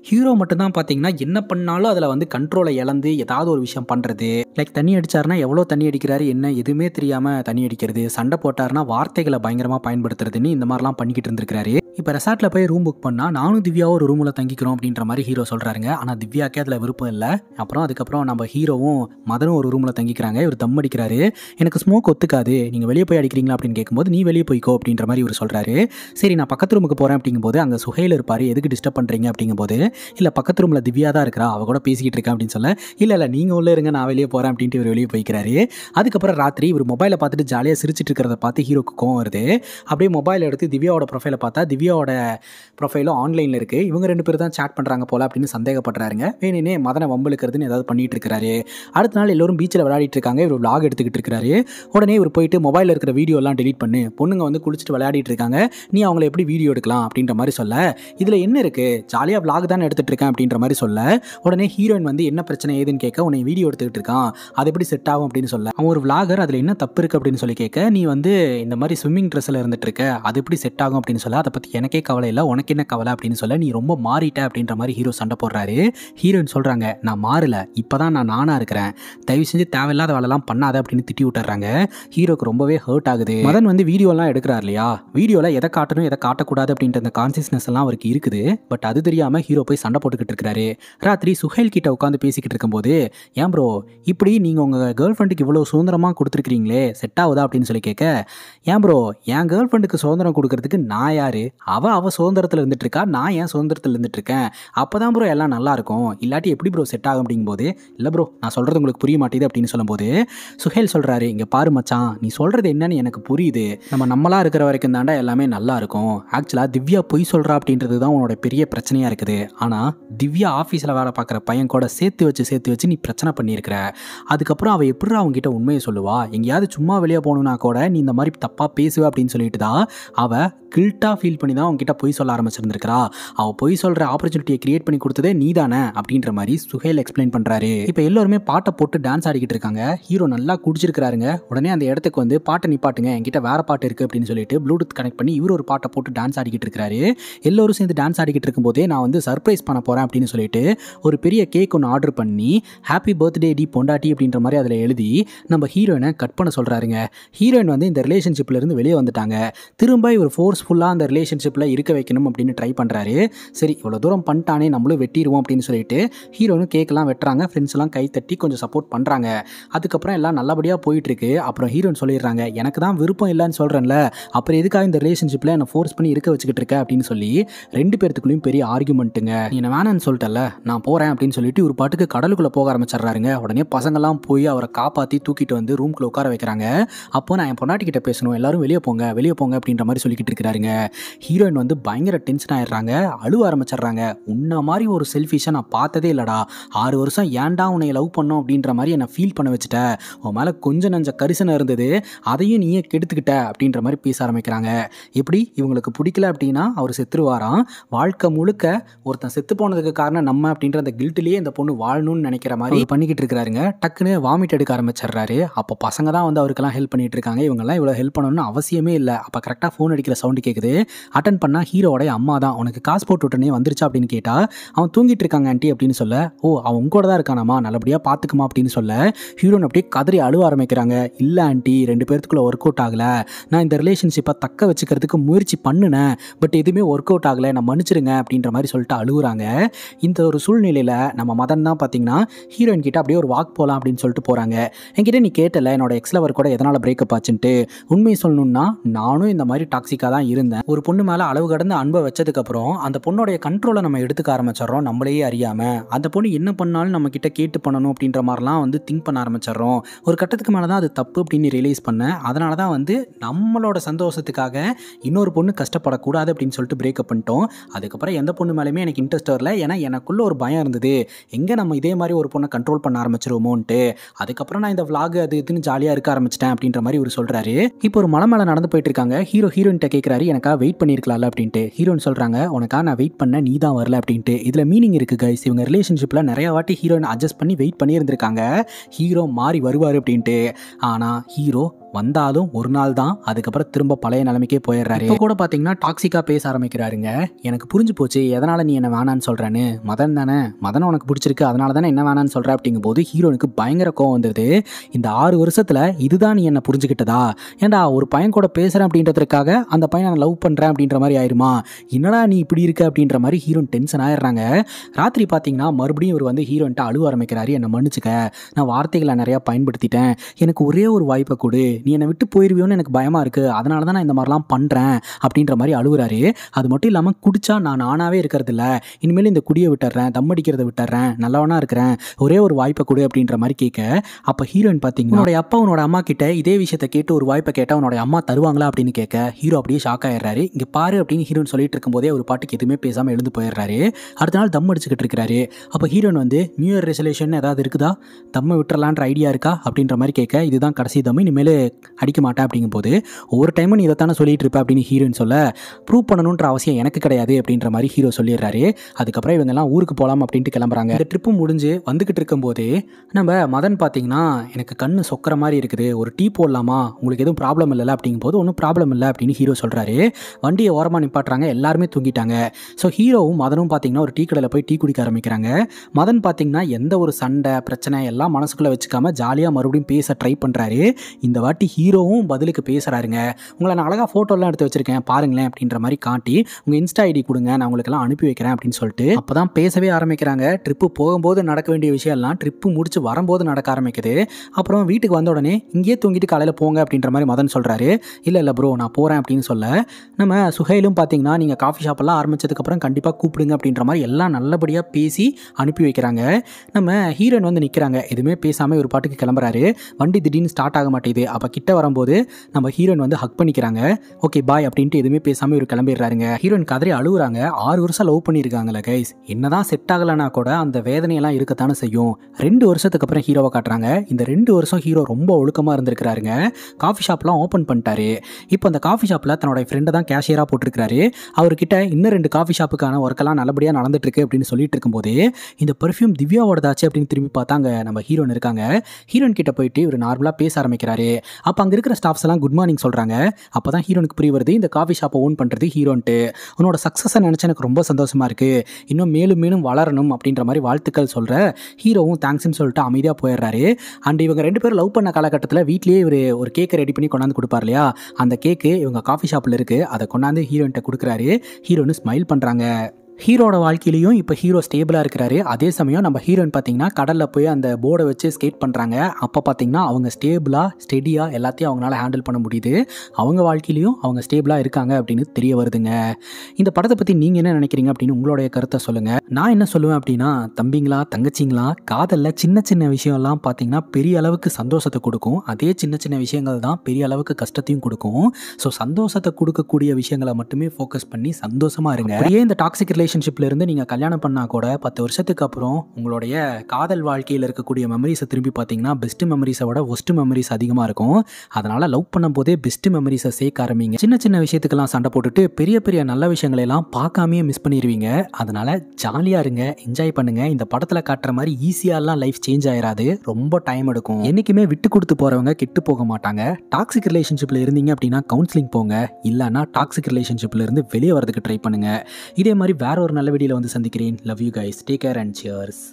ஹீரோ மட்டும்தான் பார்த்தீங்கன்னா என்ன பண்ணாலும் அதில் வந்து கண்ட்ரோலை இழந்து ஏதாவது ஒரு விஷயம் பண்ணுறது லைக் தண்ணி அடித்தார்னா எவ்வளோ தண்ணி அடிக்கிறாரு என்ன எதுவுமே தெரியாமல் தண்ணி அடிக்கிறது சண்டை போட்டார்னா வார்த்தைகளை பயங்கரமாக பயன்படுத்துறதுன்னு இந்த மாதிரிலாம் பண்ணிக்கிட்டு இருந்திருக்காரு இப்போ ரெசார்ட்டில் போய் ரூம் புக் பண்ணால் நானும் திவ்யாவும் ஒரு ரூமில் தங்கிக்கிறோம் அப்படின்ற மாதிரி ஹீரோ சொல்கிறாருங்க ஆனால் திவ்யாக்கே அதில் விருப்பம் இல்லை அப்புறம் அதுக்கப்புறம் நம்ம ஹீரோவும் மதனும் ஒரு ரூமில் தங்கிக்கிறாங்க இவர் தம் அடிக்கிறாரு எனக்கு ஸ்மோக் ஒத்துக்காது நீங்கள் வெளியே போய் அடிக்கிறீங்களா அப்படின்னு கேட்கும்போது நீ வெளியே போய்க்கோ அப்படின்ற மாதிரி இவர் சொல்கிறாரு சரி நான் பக்கத்து ரூமுக்கு போகிறேன் அப்படிங்கும்போது அங்கே சுகையில் இருப்பார் எதுக்கு டிஸ்டர்ப் பண்ணுறீங்க அப்படிங்கும்போது இல்லை பக்கத்து ரூமில் திவ்யா தான் இருக்கிறா அவள் கூட பேசிக்கிட்டு இருக்கேன் அப்படின்னு சொல்ல இல்லை இல்லை நீங்கள் உள்ளே இருங்க நான் வெளியே போகிறேன் அப்படின்ட்டு இவர் வெளியே போய்க்கிறாரு அதுக்கப்புறம் ராத்திரி இவர் மொபைலை பார்த்துட்டு ஜாலியாக சிரிச்சிட்டு இருக்கிறத பார்த்து ஹீரோக்கு கோவம் வருது அப்படியே மொபைல் எடுத்து திவ்யாவோட ப்ரொஃபைலை பார்த்தா திவ்யா திவ்யாவோட ப்ரொஃபைலும் ஆன்லைனில் இருக்குது இவங்க ரெண்டு பேர் தான் சேட் பண்ணுறாங்க போல் அப்படின்னு சந்தேகப்படுறாருங்க வேணுனே மதனை வம்பளுக்கிறதுன்னு ஏதாவது பண்ணிகிட்டு இருக்காரு அடுத்த நாள் எல்லோரும் பீச்சில் விளையாடிட்டு இருக்காங்க இவர் விளாக் எடுத்துக்கிட்டு இருக்காரு உடனே இவர் போயிட்டு மொபைலில் இருக்கிற வீடியோலாம் டெலீட் பண்ணு பொண்ணுங்க வந்து குளிச்சுட்டு விளையாடிட்டு இருக்காங்க நீ அவங்கள எப்படி வீடியோ எடுக்கலாம் அப்படின்ற மாதிரி சொல்ல இதில் என்ன இருக்குது ஜாலியாக விளாக் தான் எடுத்துகிட்டு இருக்கேன் அப்படின்ற மாதிரி சொல்ல உடனே ஹீரோயின் வந்து என்ன பிரச்சனை ஏதுன்னு கேட்க உன்னை வீடியோ எடுத்துக்கிட்டு இருக்கான் அது எப்படி செட் ஆகும் அப்படின்னு சொல்ல அவன் ஒரு விளாகர் அதில் என்ன தப்பு இருக்குது அப்படின்னு சொல்லி கேட்க நீ வந்து இந்த மாதிரி ஸ்விம்மிங் ட்ரெஸ்ஸில் இருந்துட்டு இருக்க அது எப்படி செட் ஆகும் அப்படின்னு சொல்ல அதை பற்றி எனக்கே கவலை இல்லை உனக்கு என்ன கவலை அப்படின்னு சொல்ல நீ ரொம்ப மாறிட்ட அப்படின்ற மாதிரி ஹீரோ சண்டை போடுறாரு ஹீரோயின் சொல்கிறாங்க நான் மாறல இப்போ தான் நான் நானாக இருக்கிறேன் தயவு செஞ்சு தேவையில்லாத வேலைலாம் பண்ணாத அப்படின்னு திட்டி விட்டுறாங்க ஹீரோக்கு ரொம்பவே ஹர்ட் ஆகுது மதன் வந்து வீடியோலாம் எடுக்கிறார் இல்லையா வீடியோவில் எதை காட்டணும் எதை காட்டக்கூடாது அப்படின்ற அந்த கான்சியஸ்னஸ் எல்லாம் அவருக்கு இருக்குது பட் அது தெரியாமல் ஹீரோ போய் சண்டை போட்டுக்கிட்டு இருக்கிறாரு ராத்திரி சுஹேல் கிட்ட உட்காந்து பேசிக்கிட்டு இருக்கும்போது ஏன் ப்ரோ இப்படி நீங்கள் உங்கள் கேர்ள் ஃப்ரெண்டுக்கு இவ்வளோ சுதந்திரமாக கொடுத்துருக்கிறீங்களே செட் ஆகுதா அப்படின்னு சொல்லி கேட்க ஏன் ப்ரோ என் கேர்ள் ஃப்ரெண்டுக்கு சுதந்திரம் கொடுக்கறதுக்கு நான் யார் அவள் அவள் சுதந்திரத்தில் இருந்துட்டு இருக்கா நான் ஏன் சுதந்திரத்தில் இருந்துட்டு இருக்கேன் அப்போ தான் ப்ரோ எல்லாம் நல்லாயிருக்கும் இல்லாட்டி எப்படி ப்ரோ செட் ஆகும் அப்படிங்கும்போது இல்லை ப்ரோ நான் சொல்கிறது உங்களுக்கு புரிய மாட்டேது அப்படின்னு சொல்லும்போது சுஹேல் சொல்கிறாரு இங்கே பாரு மச்சான் நீ சொல்கிறது என்னன்னு எனக்கு புரியுது நம்ம நம்மளாக இருக்கிற வரைக்கும் தாண்டா எல்லாமே நல்லாயிருக்கும் ஆக்சுவலாக திவ்யா பொய் சொல்கிறா அப்படின்றது தான் உன்னோட பெரிய பிரச்சனையாக இருக்குது ஆனால் திவ்யா ஆஃபீஸில் வேலை பார்க்குற பையன் கூட சேர்த்து வச்சு சேர்த்து வச்சு நீ பிரச்சனை பண்ணியிருக்கிற அதுக்கப்புறம் அவள் எப்படி அவங்ககிட்ட உண்மையை சொல்லுவா எங்கேயாவது சும்மா வெளியே போகணுன்னா கூட நீ இந்த மாதிரி தப்பாக பேசுவ அப்படின்னு சொல்லிட்டு தான் அவள் கில்ட்டாக ஃபீல் பண்ணி பண்ணி தான் கிட்ட பொய் சொல்ல ஆரம்பிச்சிருந்திருக்கா அவள் பொய் சொல்கிற ஆப்பர்ச்சுனிட்டியை கிரியேட் பண்ணி கொடுத்ததே நீ தானே அப்படின்ற மாதிரி சுஹேல் எக்ஸ்பிளைன் பண்ணுறாரு இப்போ எல்லோருமே பாட்டை போட்டு டான்ஸ் ஆடிக்கிட்டு இருக்காங்க ஹீரோ நல்லா குடிச்சிருக்கிறாருங்க உடனே அந்த இடத்துக்கு வந்து பாட்டை நிப்பாட்டுங்க என்கிட்ட வேறு பாட்டு இருக்குது அப்படின்னு சொல்லிட்டு ப்ளூடூத் கனெக்ட் பண்ணி இவர் ஒரு பாட்டை போட்டு டான்ஸ் ஆடிக்கிட்டு இருக்கிறாரு எல்லோரும் சேர்ந்து டான்ஸ் ஆடிக்கிட்டு இருக்கும்போதே நான் வந்து சர்ப்ரைஸ் பண்ண போகிறேன் அப்படின்னு சொல்லிட்டு ஒரு பெரிய கேக் ஒன்று ஆர்டர் பண்ணி ஹாப்பி பர்த்டே டி பொண்டாட்டி அப்படின்ற மாதிரி அதில் எழுதி நம்ம ஹீரோயினை கட் பண்ண சொல்கிறாருங்க ஹீரோயின் வந்து இந்த ரிலேஷன்ஷிப்லேருந்து வெளியே வந்துட்டாங்க திரும்ப இவர் ஃபோர்ஸ்ஃபுல்லாக அந்த ரிலேஷன் ரிலேஷன்ஷிப்பில் இருக்க வைக்கணும் அப்படின்னு ட்ரை பண்ணுறாரு சரி இவ்வளோ தூரம் பண்ணிட்டானே நம்மளும் வெட்டிடுவோம் அப்படின்னு சொல்லிட்டு ஹீரோனும் கேக்கெல்லாம் வெட்டுறாங்க ஃப்ரெண்ட்ஸ்லாம் கை தட்டி கொஞ்சம் சப்போர்ட் பண்ணுறாங்க அதுக்கப்புறம் எல்லாம் நல்லபடியாக போயிட்டுருக்கு அப்புறம் ஹீரோன் சொல்லிடுறாங்க எனக்கு தான் விருப்பம் இல்லைன்னு சொல்கிறேன்ல அப்புறம் எதுக்காக இந்த ரிலேஷன்ஷிப்பில் என்னை ஃபோர்ஸ் பண்ணி இருக்க வச்சுக்கிட்டு இருக்க அப்படின்னு சொல்லி ரெண்டு பேர்த்துக்குள்ளேயும் பெரிய ஆர்குமெண்ட்டுங்க என்ன வேணான்னு சொல்லிட்டல நான் போகிறேன் அப்படின்னு சொல்லிட்டு ஒரு பாட்டுக்கு கடலுக்குள்ளே போக ஆரம்பிச்சிடுறாருங்க உடனே பசங்கள்லாம் போய் அவரை காப்பாற்றி தூக்கிட்டு வந்து ரூம்க்குள்ள உட்கார வைக்கிறாங்க அப்போ நான் என் பொண்டாட்டி கிட்ட பேசணும் எல்லாரும் வெளியே போங்க வெளியே போங்க அப்படின்ற மாதிரி சொல்லிக்கிட்டு இருக்கிறாருங்க ஹீரோயின் வந்து பயங்கர டென்ஷன் ஆயிடுறாங்க அழுவ ஆரம்பிச்சிடுறாங்க உன்ன மாதிரி ஒரு செல்ஃபிஷை நான் பார்த்ததே இல்லைடா ஆறு வருஷம் ஏன்டா உன்னை லவ் பண்ணோம் அப்படின்ற மாதிரி என்னை ஃபீல் பண்ண வச்சுட்ட உன் மேலே கொஞ்சம் நஞ்ச கரிசனம் இருந்தது அதையும் நீயே கெடுத்துக்கிட்ட அப்படின்ற மாதிரி பேச ஆரம்பிக்கிறாங்க எப்படி இவங்களுக்கு பிடிக்கல அப்படின்னா அவர் செத்துருவாராம் வாழ்க்கை முழுக்க ஒருத்தன் செத்து போனதுக்கு காரணம் நம்ம அப்படின்ற அந்த கில்ட்டிலேயே இந்த பொண்ணு வாழணும்னு நினைக்கிற மாதிரி பண்ணிக்கிட்டு இருக்கிறாருங்க டக்குன்னு வாமிட் எடுக்க ஆரம்பிச்சிடுறாரு அப்போ பசங்க தான் வந்து அவருக்கெல்லாம் ஹெல்ப் பண்ணிட்டு இருக்காங்க இவங்கெல்லாம் இவ்வளோ ஹெல்ப் பண்ணணும்னு அவசியமே இல்லை அப்போ கரெக்டாக ஃபோன் அடிக்கிற சவுண்டு கேட்குது அட்டன் பண்ணால் ஹீரோடைய அம்மா தான் உனக்கு காசு போட்டு உடனே வந்துருச்சா அப்படின்னு கேட்டால் அவன் தூங்கிட்டு இருக்காங்க ஆண்டி அப்படின்னு சொல்ல ஓ அவன் உங்க கூட தான் இருக்கானம்மா நல்லபடியாக பார்த்துக்குமா அப்படின்னு சொல்ல ஹீரோன் அப்படியே கதறி அழுவ ஆரம்பிக்கிறாங்க இல்லை ஆண்டி ரெண்டு பேர்த்துக்குள்ளே ஒர்க் அவுட் ஆகலை நான் இந்த ரிலேஷன்ஷிப்பை தக்க வச்சுக்கிறதுக்கு முயற்சி பண்ணினேன் பட் எதுவுமே ஒர்க் அவுட் ஆகலை நான் மன்னிச்சிருங்க அப்படின்ற மாதிரி சொல்லிட்டு அழுகுறாங்க இந்த ஒரு சூழ்நிலையில் நம்ம மதன் தான் பார்த்தீங்கன்னா ஹீரோயின் கிட்ட அப்படியே ஒரு வாக் போகலாம் அப்படின்னு சொல்லிட்டு போகிறாங்க என்கிட்ட நீ கேட்டல என்னோட எக்ஸ் லவர் கூட எதனால் பிரேக்கப் ஆச்சுன்ட்டு உண்மையை சொல்லணும்னா நானும் இந்த மாதிரி டாக்ஸிக்காக தான் இருந்தேன் ஒரு பொண்ணு மேலே அளவு கடந்த அன்பை வச்சதுக்கப்புறம் அந்த பொண்ணோடைய கண்ட்ரோலை நம்ம எடுத்துக்க ஆரம்பிச்சிடறோம் நம்மளையே அறியாமல் அந்த பொண்ணு என்ன பண்ணாலும் நம்ம கிட்ட கேட்டு பண்ணணும் அப்படின்ற மாதிரிலாம் வந்து திங்க் பண்ண ஆரம்பிச்சிடறோம் ஒரு கட்டத்துக்கு மேலே தான் அது தப்பு அப்படின்னு ரியலைஸ் பண்ணேன் அதனால தான் வந்து நம்மளோட சந்தோஷத்துக்காக இன்னொரு பொண்ணு கஷ்டப்படக்கூடாது அப்படின்னு சொல்லிட்டு பிரேக்கப் பண்ணிட்டோம் அதுக்கப்புறம் எந்த பொண்ணு மேலேயுமே எனக்கு இன்ட்ரெஸ்ட் வரல ஏன்னா எனக்குள்ளே ஒரு பயம் இருந்தது எங்கே நம்ம இதே மாதிரி ஒரு பொண்ணை கண்ட்ரோல் பண்ண ஆரம்பிச்சிருவோமோன்ட்டு அதுக்கப்புறம் நான் இந்த விலாக் அது இதுன்னு ஜாலியாக இருக்க ஆரம்பிச்சிட்டேன் அப்படின்ற மாதிரி ஒரு சொல்கிறாரு இப்போ ஒரு மலை மேலே நடந்து போயிட்டு இருக்காங்க ஹீரோ ஹீரோயின்ட்ட கேட்குறாரு எனக்காக வெயிட் பண்ணி பண்ணியிருக்கலாம்ல அப்படின்ட்டு ஹீரோன்னு சொல்கிறாங்க உனக்காக நான் வெயிட் பண்ண நீ தான் வரல அப்படின்ட்டு இதில் மீனிங் இருக்குது கைஸ் இவங்க ரிலேஷன்ஷிப்பில் நிறையா வாட்டி ஹீரோயின் அட்ஜஸ்ட் பண்ணி வெயிட் பண்ணியிருந்திருக்காங்க ஹீரோ மாறி வருவார் அப்படின்ட்டு ஆனால் ஹீரோ வந்தாலும் ஒரு நாள் தான் அதுக்கப்புறம் திரும்ப பழைய நிலைமைக்கே போயிடுறாரு இப்போ கூட பார்த்தீங்கன்னா டாக்ஸிக்காக பேச ஆரம்பிக்கிறாருங்க எனக்கு புரிஞ்சு போச்சு எதனால் நீ என்ன வேணான்னு சொல்கிறேன்னு மதன் தானே மதன் உனக்கு பிடிச்சிருக்கு அதனால தானே என்ன வேணான்னு சொல்கிற அப்படிங்கும் போது ஹீரோனுக்கு பயங்கர கோவம் வந்துடுது இந்த ஆறு வருஷத்தில் இதுதான் நீ என்னை புரிஞ்சுக்கிட்டதா ஏன்டா ஒரு பையன் கூட பேசுகிறேன் அப்படின்றதுக்காக அந்த பையனை நான் லவ் பண்ணுறேன் அப்படின்ற மாதிரி ஆயிருமா என்னடா நீ இப்படி இருக்க அப்படின்ற மாதிரி ஹீரோன் டென்ஷன் ஆயிடுறாங்க ராத்திரி பார்த்தீங்கன்னா மறுபடியும் இவர் வந்து ஹீரோன்ட்ட அழுவ ஆரம்பிக்கிறாரு என்னை மன்னிச்சுக்க நான் வார்த்தைகளை நிறையா பயன்படுத்திட்டேன் எனக்கு ஒரே ஒரு வாய்ப்பை கொடு நீ என்னை விட்டு போயிருவியோன்னு எனக்கு பயமாக இருக்குது அதனால தான் நான் இந்த மாதிரிலாம் பண்ணுறேன் அப்படின்ற மாதிரி அழுகுறாரு அது மட்டும் இல்லாமல் குடிச்சா நான் நானாகவே இருக்கிறது இல்லை இனிமேல் இந்த குடியை விட்டுறேன் தம் அடிக்கிறத விட்டுறேன் நல்லவனாக இருக்கிறேன் ஒரே ஒரு வாய்ப்பை கொடு அப்படின்ற மாதிரி கேட்க அப்போ ஹீரோயின் பார்த்தீங்கன்னா அப்பா உன்னோட அம்மா கிட்ட இதே விஷயத்தை கேட்டு ஒரு வாய்ப்பை கேட்டால் உன்னோட அம்மா தருவாங்களா அப்படின்னு கேட்க ஹீரோ அப்படியே ஷாக் ஆயிடுறாரு இங்கே பாரு அப்படின்னு ஹீரோயின் சொல்லிட்டு இருக்கும்போதே ஒரு பாட்டுக்கு எதுவுமே பேசாமல் எழுந்து போயிடுறாரு அடுத்த நாள் தம் அடிச்சுக்கிட்டு இருக்கிறாரு அப்போ ஹீரோயின் வந்து நியூ இயர் ரெசல்யூஷன் ஏதாவது இருக்குதா தம்மை விட்டுறலான்ற ஐடியா இருக்கா அப்படின்ற மாதிரி கேட்க இதுதான் கடைசி தம் இனிமேல் அடிக்க மாட்டேன் அப்படிங்கும்போது ஒவ்வொரு டைமும் நீ இதைத்தானே சொல்லிட்டு இருப்ப அப்படின்னு ஹீரோயின் சொல்ல ப்ரூவ் பண்ணணுன்ற அவசியம் எனக்கு கிடையாது அப்படின்ற மாதிரி ஹீரோ சொல்லிடுறாரு அதுக்கப்புறம் இவங்கெல்லாம் ஊருக்கு போகலாம் அப்படின்ட்டு கிளம்புறாங்க இந்த ட்ரிப்பு முடிஞ்சு வந்துக்கிட்டு இருக்கும்போது நம்ம மதன் பார்த்தீங்கன்னா எனக்கு கண்ணு சொக்கிற மாதிரி இருக்குது ஒரு டீ போடலாமா உங்களுக்கு எதுவும் ப்ராப்ளம் இல்லைல்ல அப்படிங்கும்போது ஒன்றும் ப்ராப்ளம் இல்லை அப்படின்னு ஹீரோ சொல்கிறாரு வண்டியை ஓரமாக நிப்பாட்டுறாங்க எல்லாருமே தூங்கிட்டாங்க ஸோ ஹீரோவும் மதனும் பார்த்தீங்கன்னா ஒரு டீ கடையில் போய் டீ குடிக்க ஆரம்பிக்கிறாங்க மதன் பார்த்தீங்கன்னா எந்த ஒரு சண்டை பிரச்சனை எல்லாம் மனசுக்குள்ளே வச்சுக்காம ஜாலியாக மறுபடியும் பேச ட்ரை பண்ணுறாரு இந்த வாட்டி காட்டி ஹீரோவும் பதிலுக்கு பேசுகிறாருங்க உங்களை நான் அழகாக ஃபோட்டோலாம் எடுத்து வச்சிருக்கேன் பாருங்களேன் அப்படின்ற மாதிரி காட்டி உங்கள் இன்ஸ்டா ஐடி கொடுங்க நான் உங்களுக்கெல்லாம் அனுப்பி வைக்கிறேன் அப்படின்னு சொல்லிட்டு அப்போ தான் பேசவே ஆரம்பிக்கிறாங்க ட்ரிப்பு போகும்போது நடக்க வேண்டிய விஷயம்லாம் ட்ரிப்பு முடிச்சு வரும்போது நடக்க ஆரம்பிக்குது அப்புறம் வீட்டுக்கு வந்த உடனே இங்கேயே தூங்கிட்டு காலையில் போங்க அப்படின்ற மாதிரி மதன் சொல்கிறாரு இல்லை இல்லை ப்ரோ நான் போகிறேன் அப்படின்னு சொல்ல நம்ம சுகையிலும் பார்த்தீங்கன்னா நீங்கள் காஃபி ஷாப்பெல்லாம் ஆரம்பித்ததுக்கப்புறம் கண்டிப்பாக கூப்பிடுங்க அப்படின்ற மாதிரி எல்லாம் நல்லபடியாக பேசி அனுப்பி வைக்கிறாங்க நம்ம ஹீரோயின் வந்து நிற்கிறாங்க எதுவுமே பேசாமல் ஒரு பாட்டுக்கு கிளம்புறாரு வண்டி திடீர்னு ஸ்டார்ட் ஆக மாட்டேது அப்போ கிட்ட வரும்போது நம்ம ஹீரோயின் வந்து ஹக் பண்ணிக்கிறாங்க ஓகே பாய் அப்படின்ட்டு எதுவுமே பேசாமல் இவர் கிளம்பிடுறாருங்க ஹீரோயின் கதறி அழுகுறாங்க ஆறு வருஷம் லவ் பண்ணியிருக்காங்களே கைஸ் என்னதான் செட் ஆகலைனா கூட அந்த வேதனையெல்லாம் இருக்கத்தானே செய்யும் ரெண்டு வருஷத்துக்கு அப்புறம் ஹீரோவை காட்டுறாங்க இந்த ரெண்டு வருஷம் ஹீரோ ரொம்ப ஒழுக்கமாக இருந்திருக்கிறாருங்க காஃபி ஷாப்லாம் ஓப்பன் பண்ணிட்டாரு இப்போ அந்த காஃபி ஷாப்பில் தன்னோட ஃப்ரெண்டை தான் கேஷியராக போட்டிருக்காரு அவர்கிட்ட இன்னும் ரெண்டு காஃபி ஷாப்புக்கான ஒர்க்கெல்லாம் நல்லபடியாக நடந்துட்டுருக்கு அப்படின்னு சொல்லிட்டு இருக்கும்போது இந்த பர்ஃப்யூம் திவ்யாவோடதாச்சு அப்படின்னு திரும்பி பார்த்தாங்க நம்ம ஹீரோன் இருக்காங்க ஹீரோன் கிட்ட போயிட்டு இவர் நார்மலாக பேச ஆரம்பிக்கிறாரு அப்போ அங்கே இருக்கிற ஸ்டாஃப்ஸ் எல்லாம் குட் மார்னிங் சொல்கிறாங்க அப்போ தான் ஹீரோனுக்கு புரிய வருது இந்த காஃபி ஷாப்பை ஓன் பண்ணுறது ஹீரோன்ட்டு உன்னோட சக்ஸஸை நினச்சி எனக்கு ரொம்ப சந்தோஷமாக இருக்குது இன்னும் மேலும் மேலும் வளரணும் அப்படின்ற மாதிரி வாழ்த்துக்கள் சொல்கிற ஹீரோவும் தேங்க்ஸ்னு சொல்லிட்டு அமைதியாக போயிடுறாரு அண்ட் இவங்க ரெண்டு பேரும் லவ் பண்ண காலகட்டத்தில் வீட்லேயே இவர் ஒரு கேக்கை ரெடி பண்ணி கொண்டாந்து கொடுப்பார் இல்லையா அந்த கேக்கு இவங்க காஃபி ஷாப்பில் இருக்குது அதை கொண்டாந்து ஹீரோயின்ட்ட கொடுக்குறாரு ஹீரோன்னு ஸ்மைல் பண்ணுறாங்க ஹீரோட வாழ்க்கையிலையும் இப்போ ஹீரோ ஸ்டேபிளாக இருக்கிறாரு அதே சமயம் நம்ம ஹீரோயின் பார்த்தீங்கன்னா கடலில் போய் அந்த போர்டை வச்சு ஸ்கேட் பண்ணுறாங்க அப்போ பார்த்தீங்கன்னா அவங்க ஸ்டேபிளாக ஸ்டெடியாக எல்லாத்தையும் அவங்களால ஹேண்டில் பண்ண முடியுது அவங்க வாழ்க்கையிலையும் அவங்க ஸ்டேபிளாக இருக்காங்க அப்படின்னு தெரிய வருதுங்க இந்த படத்தை பற்றி நீங்கள் என்ன நினைக்கிறீங்க அப்படின்னு உங்களுடைய கருத்தை சொல்லுங்கள் நான் என்ன சொல்லுவேன் அப்படின்னா தம்பிங்களா தங்கச்சிங்களா காதலில் சின்ன சின்ன விஷயம்லாம் பார்த்தீங்கன்னா பெரிய அளவுக்கு சந்தோஷத்தை கொடுக்கும் அதே சின்ன சின்ன விஷயங்கள் தான் பெரிய அளவுக்கு கஷ்டத்தையும் கொடுக்கும் ஸோ சந்தோஷத்தை கொடுக்கக்கூடிய விஷயங்களை மட்டுமே ஃபோக்கஸ் பண்ணி சந்தோஷமாக இருங்க ஏன் இந்த டாக்ஸிக் ரிலேஷன் ரிலேஷன்ஷிப்லேருந்து நீங்கள் கல்யாணம் பண்ணால் கூட பத்து வருஷத்துக்கு அப்புறம் உங்களுடைய காதல் வாழ்க்கையில் இருக்கக்கூடிய மெமரிஸை திரும்பி பார்த்தீங்கன்னா பெஸ்ட் மெமரிஸை விட ஒஸ்ட் மெமரிஸ் அதிகமாக இருக்கும் அதனால் லவ் பண்ணும்போதே பெஸ்ட் மெமரிஸை சேர்க்க ஆரம்பிங்க சின்ன சின்ன விஷயத்துக்கெல்லாம் சண்டை போட்டுட்டு பெரிய பெரிய நல்ல விஷயங்களெல்லாம் பார்க்காமையே மிஸ் பண்ணிடுவீங்க அதனால் ஜாலியாக இருங்க என்ஜாய் பண்ணுங்கள் இந்த படத்தில் காட்டுற மாதிரி ஈஸியாலாம் லைஃப் சேஞ்ச் ஆயிராது ரொம்ப டைம் எடுக்கும் என்றைக்குமே விட்டு கொடுத்து போகிறவங்க கெட்டு போக மாட்டாங்க டாக்ஸிக் ரிலேஷன்ஷிப்பில் இருந்தீங்க அப்படின்னா கவுன்சிலிங் போங்க இல்லைன்னா டாக்ஸிக் ரிலேஷன்ஷிப்பில் இருந்து வெளியே வரதுக்கு ட்ரை பண்ணுங்கள் இதே மாதிரி வேற வேறு ஒரு நல்ல வீடியோவில் வந்து சந்திக்கிறேன் love you guys take care and cheers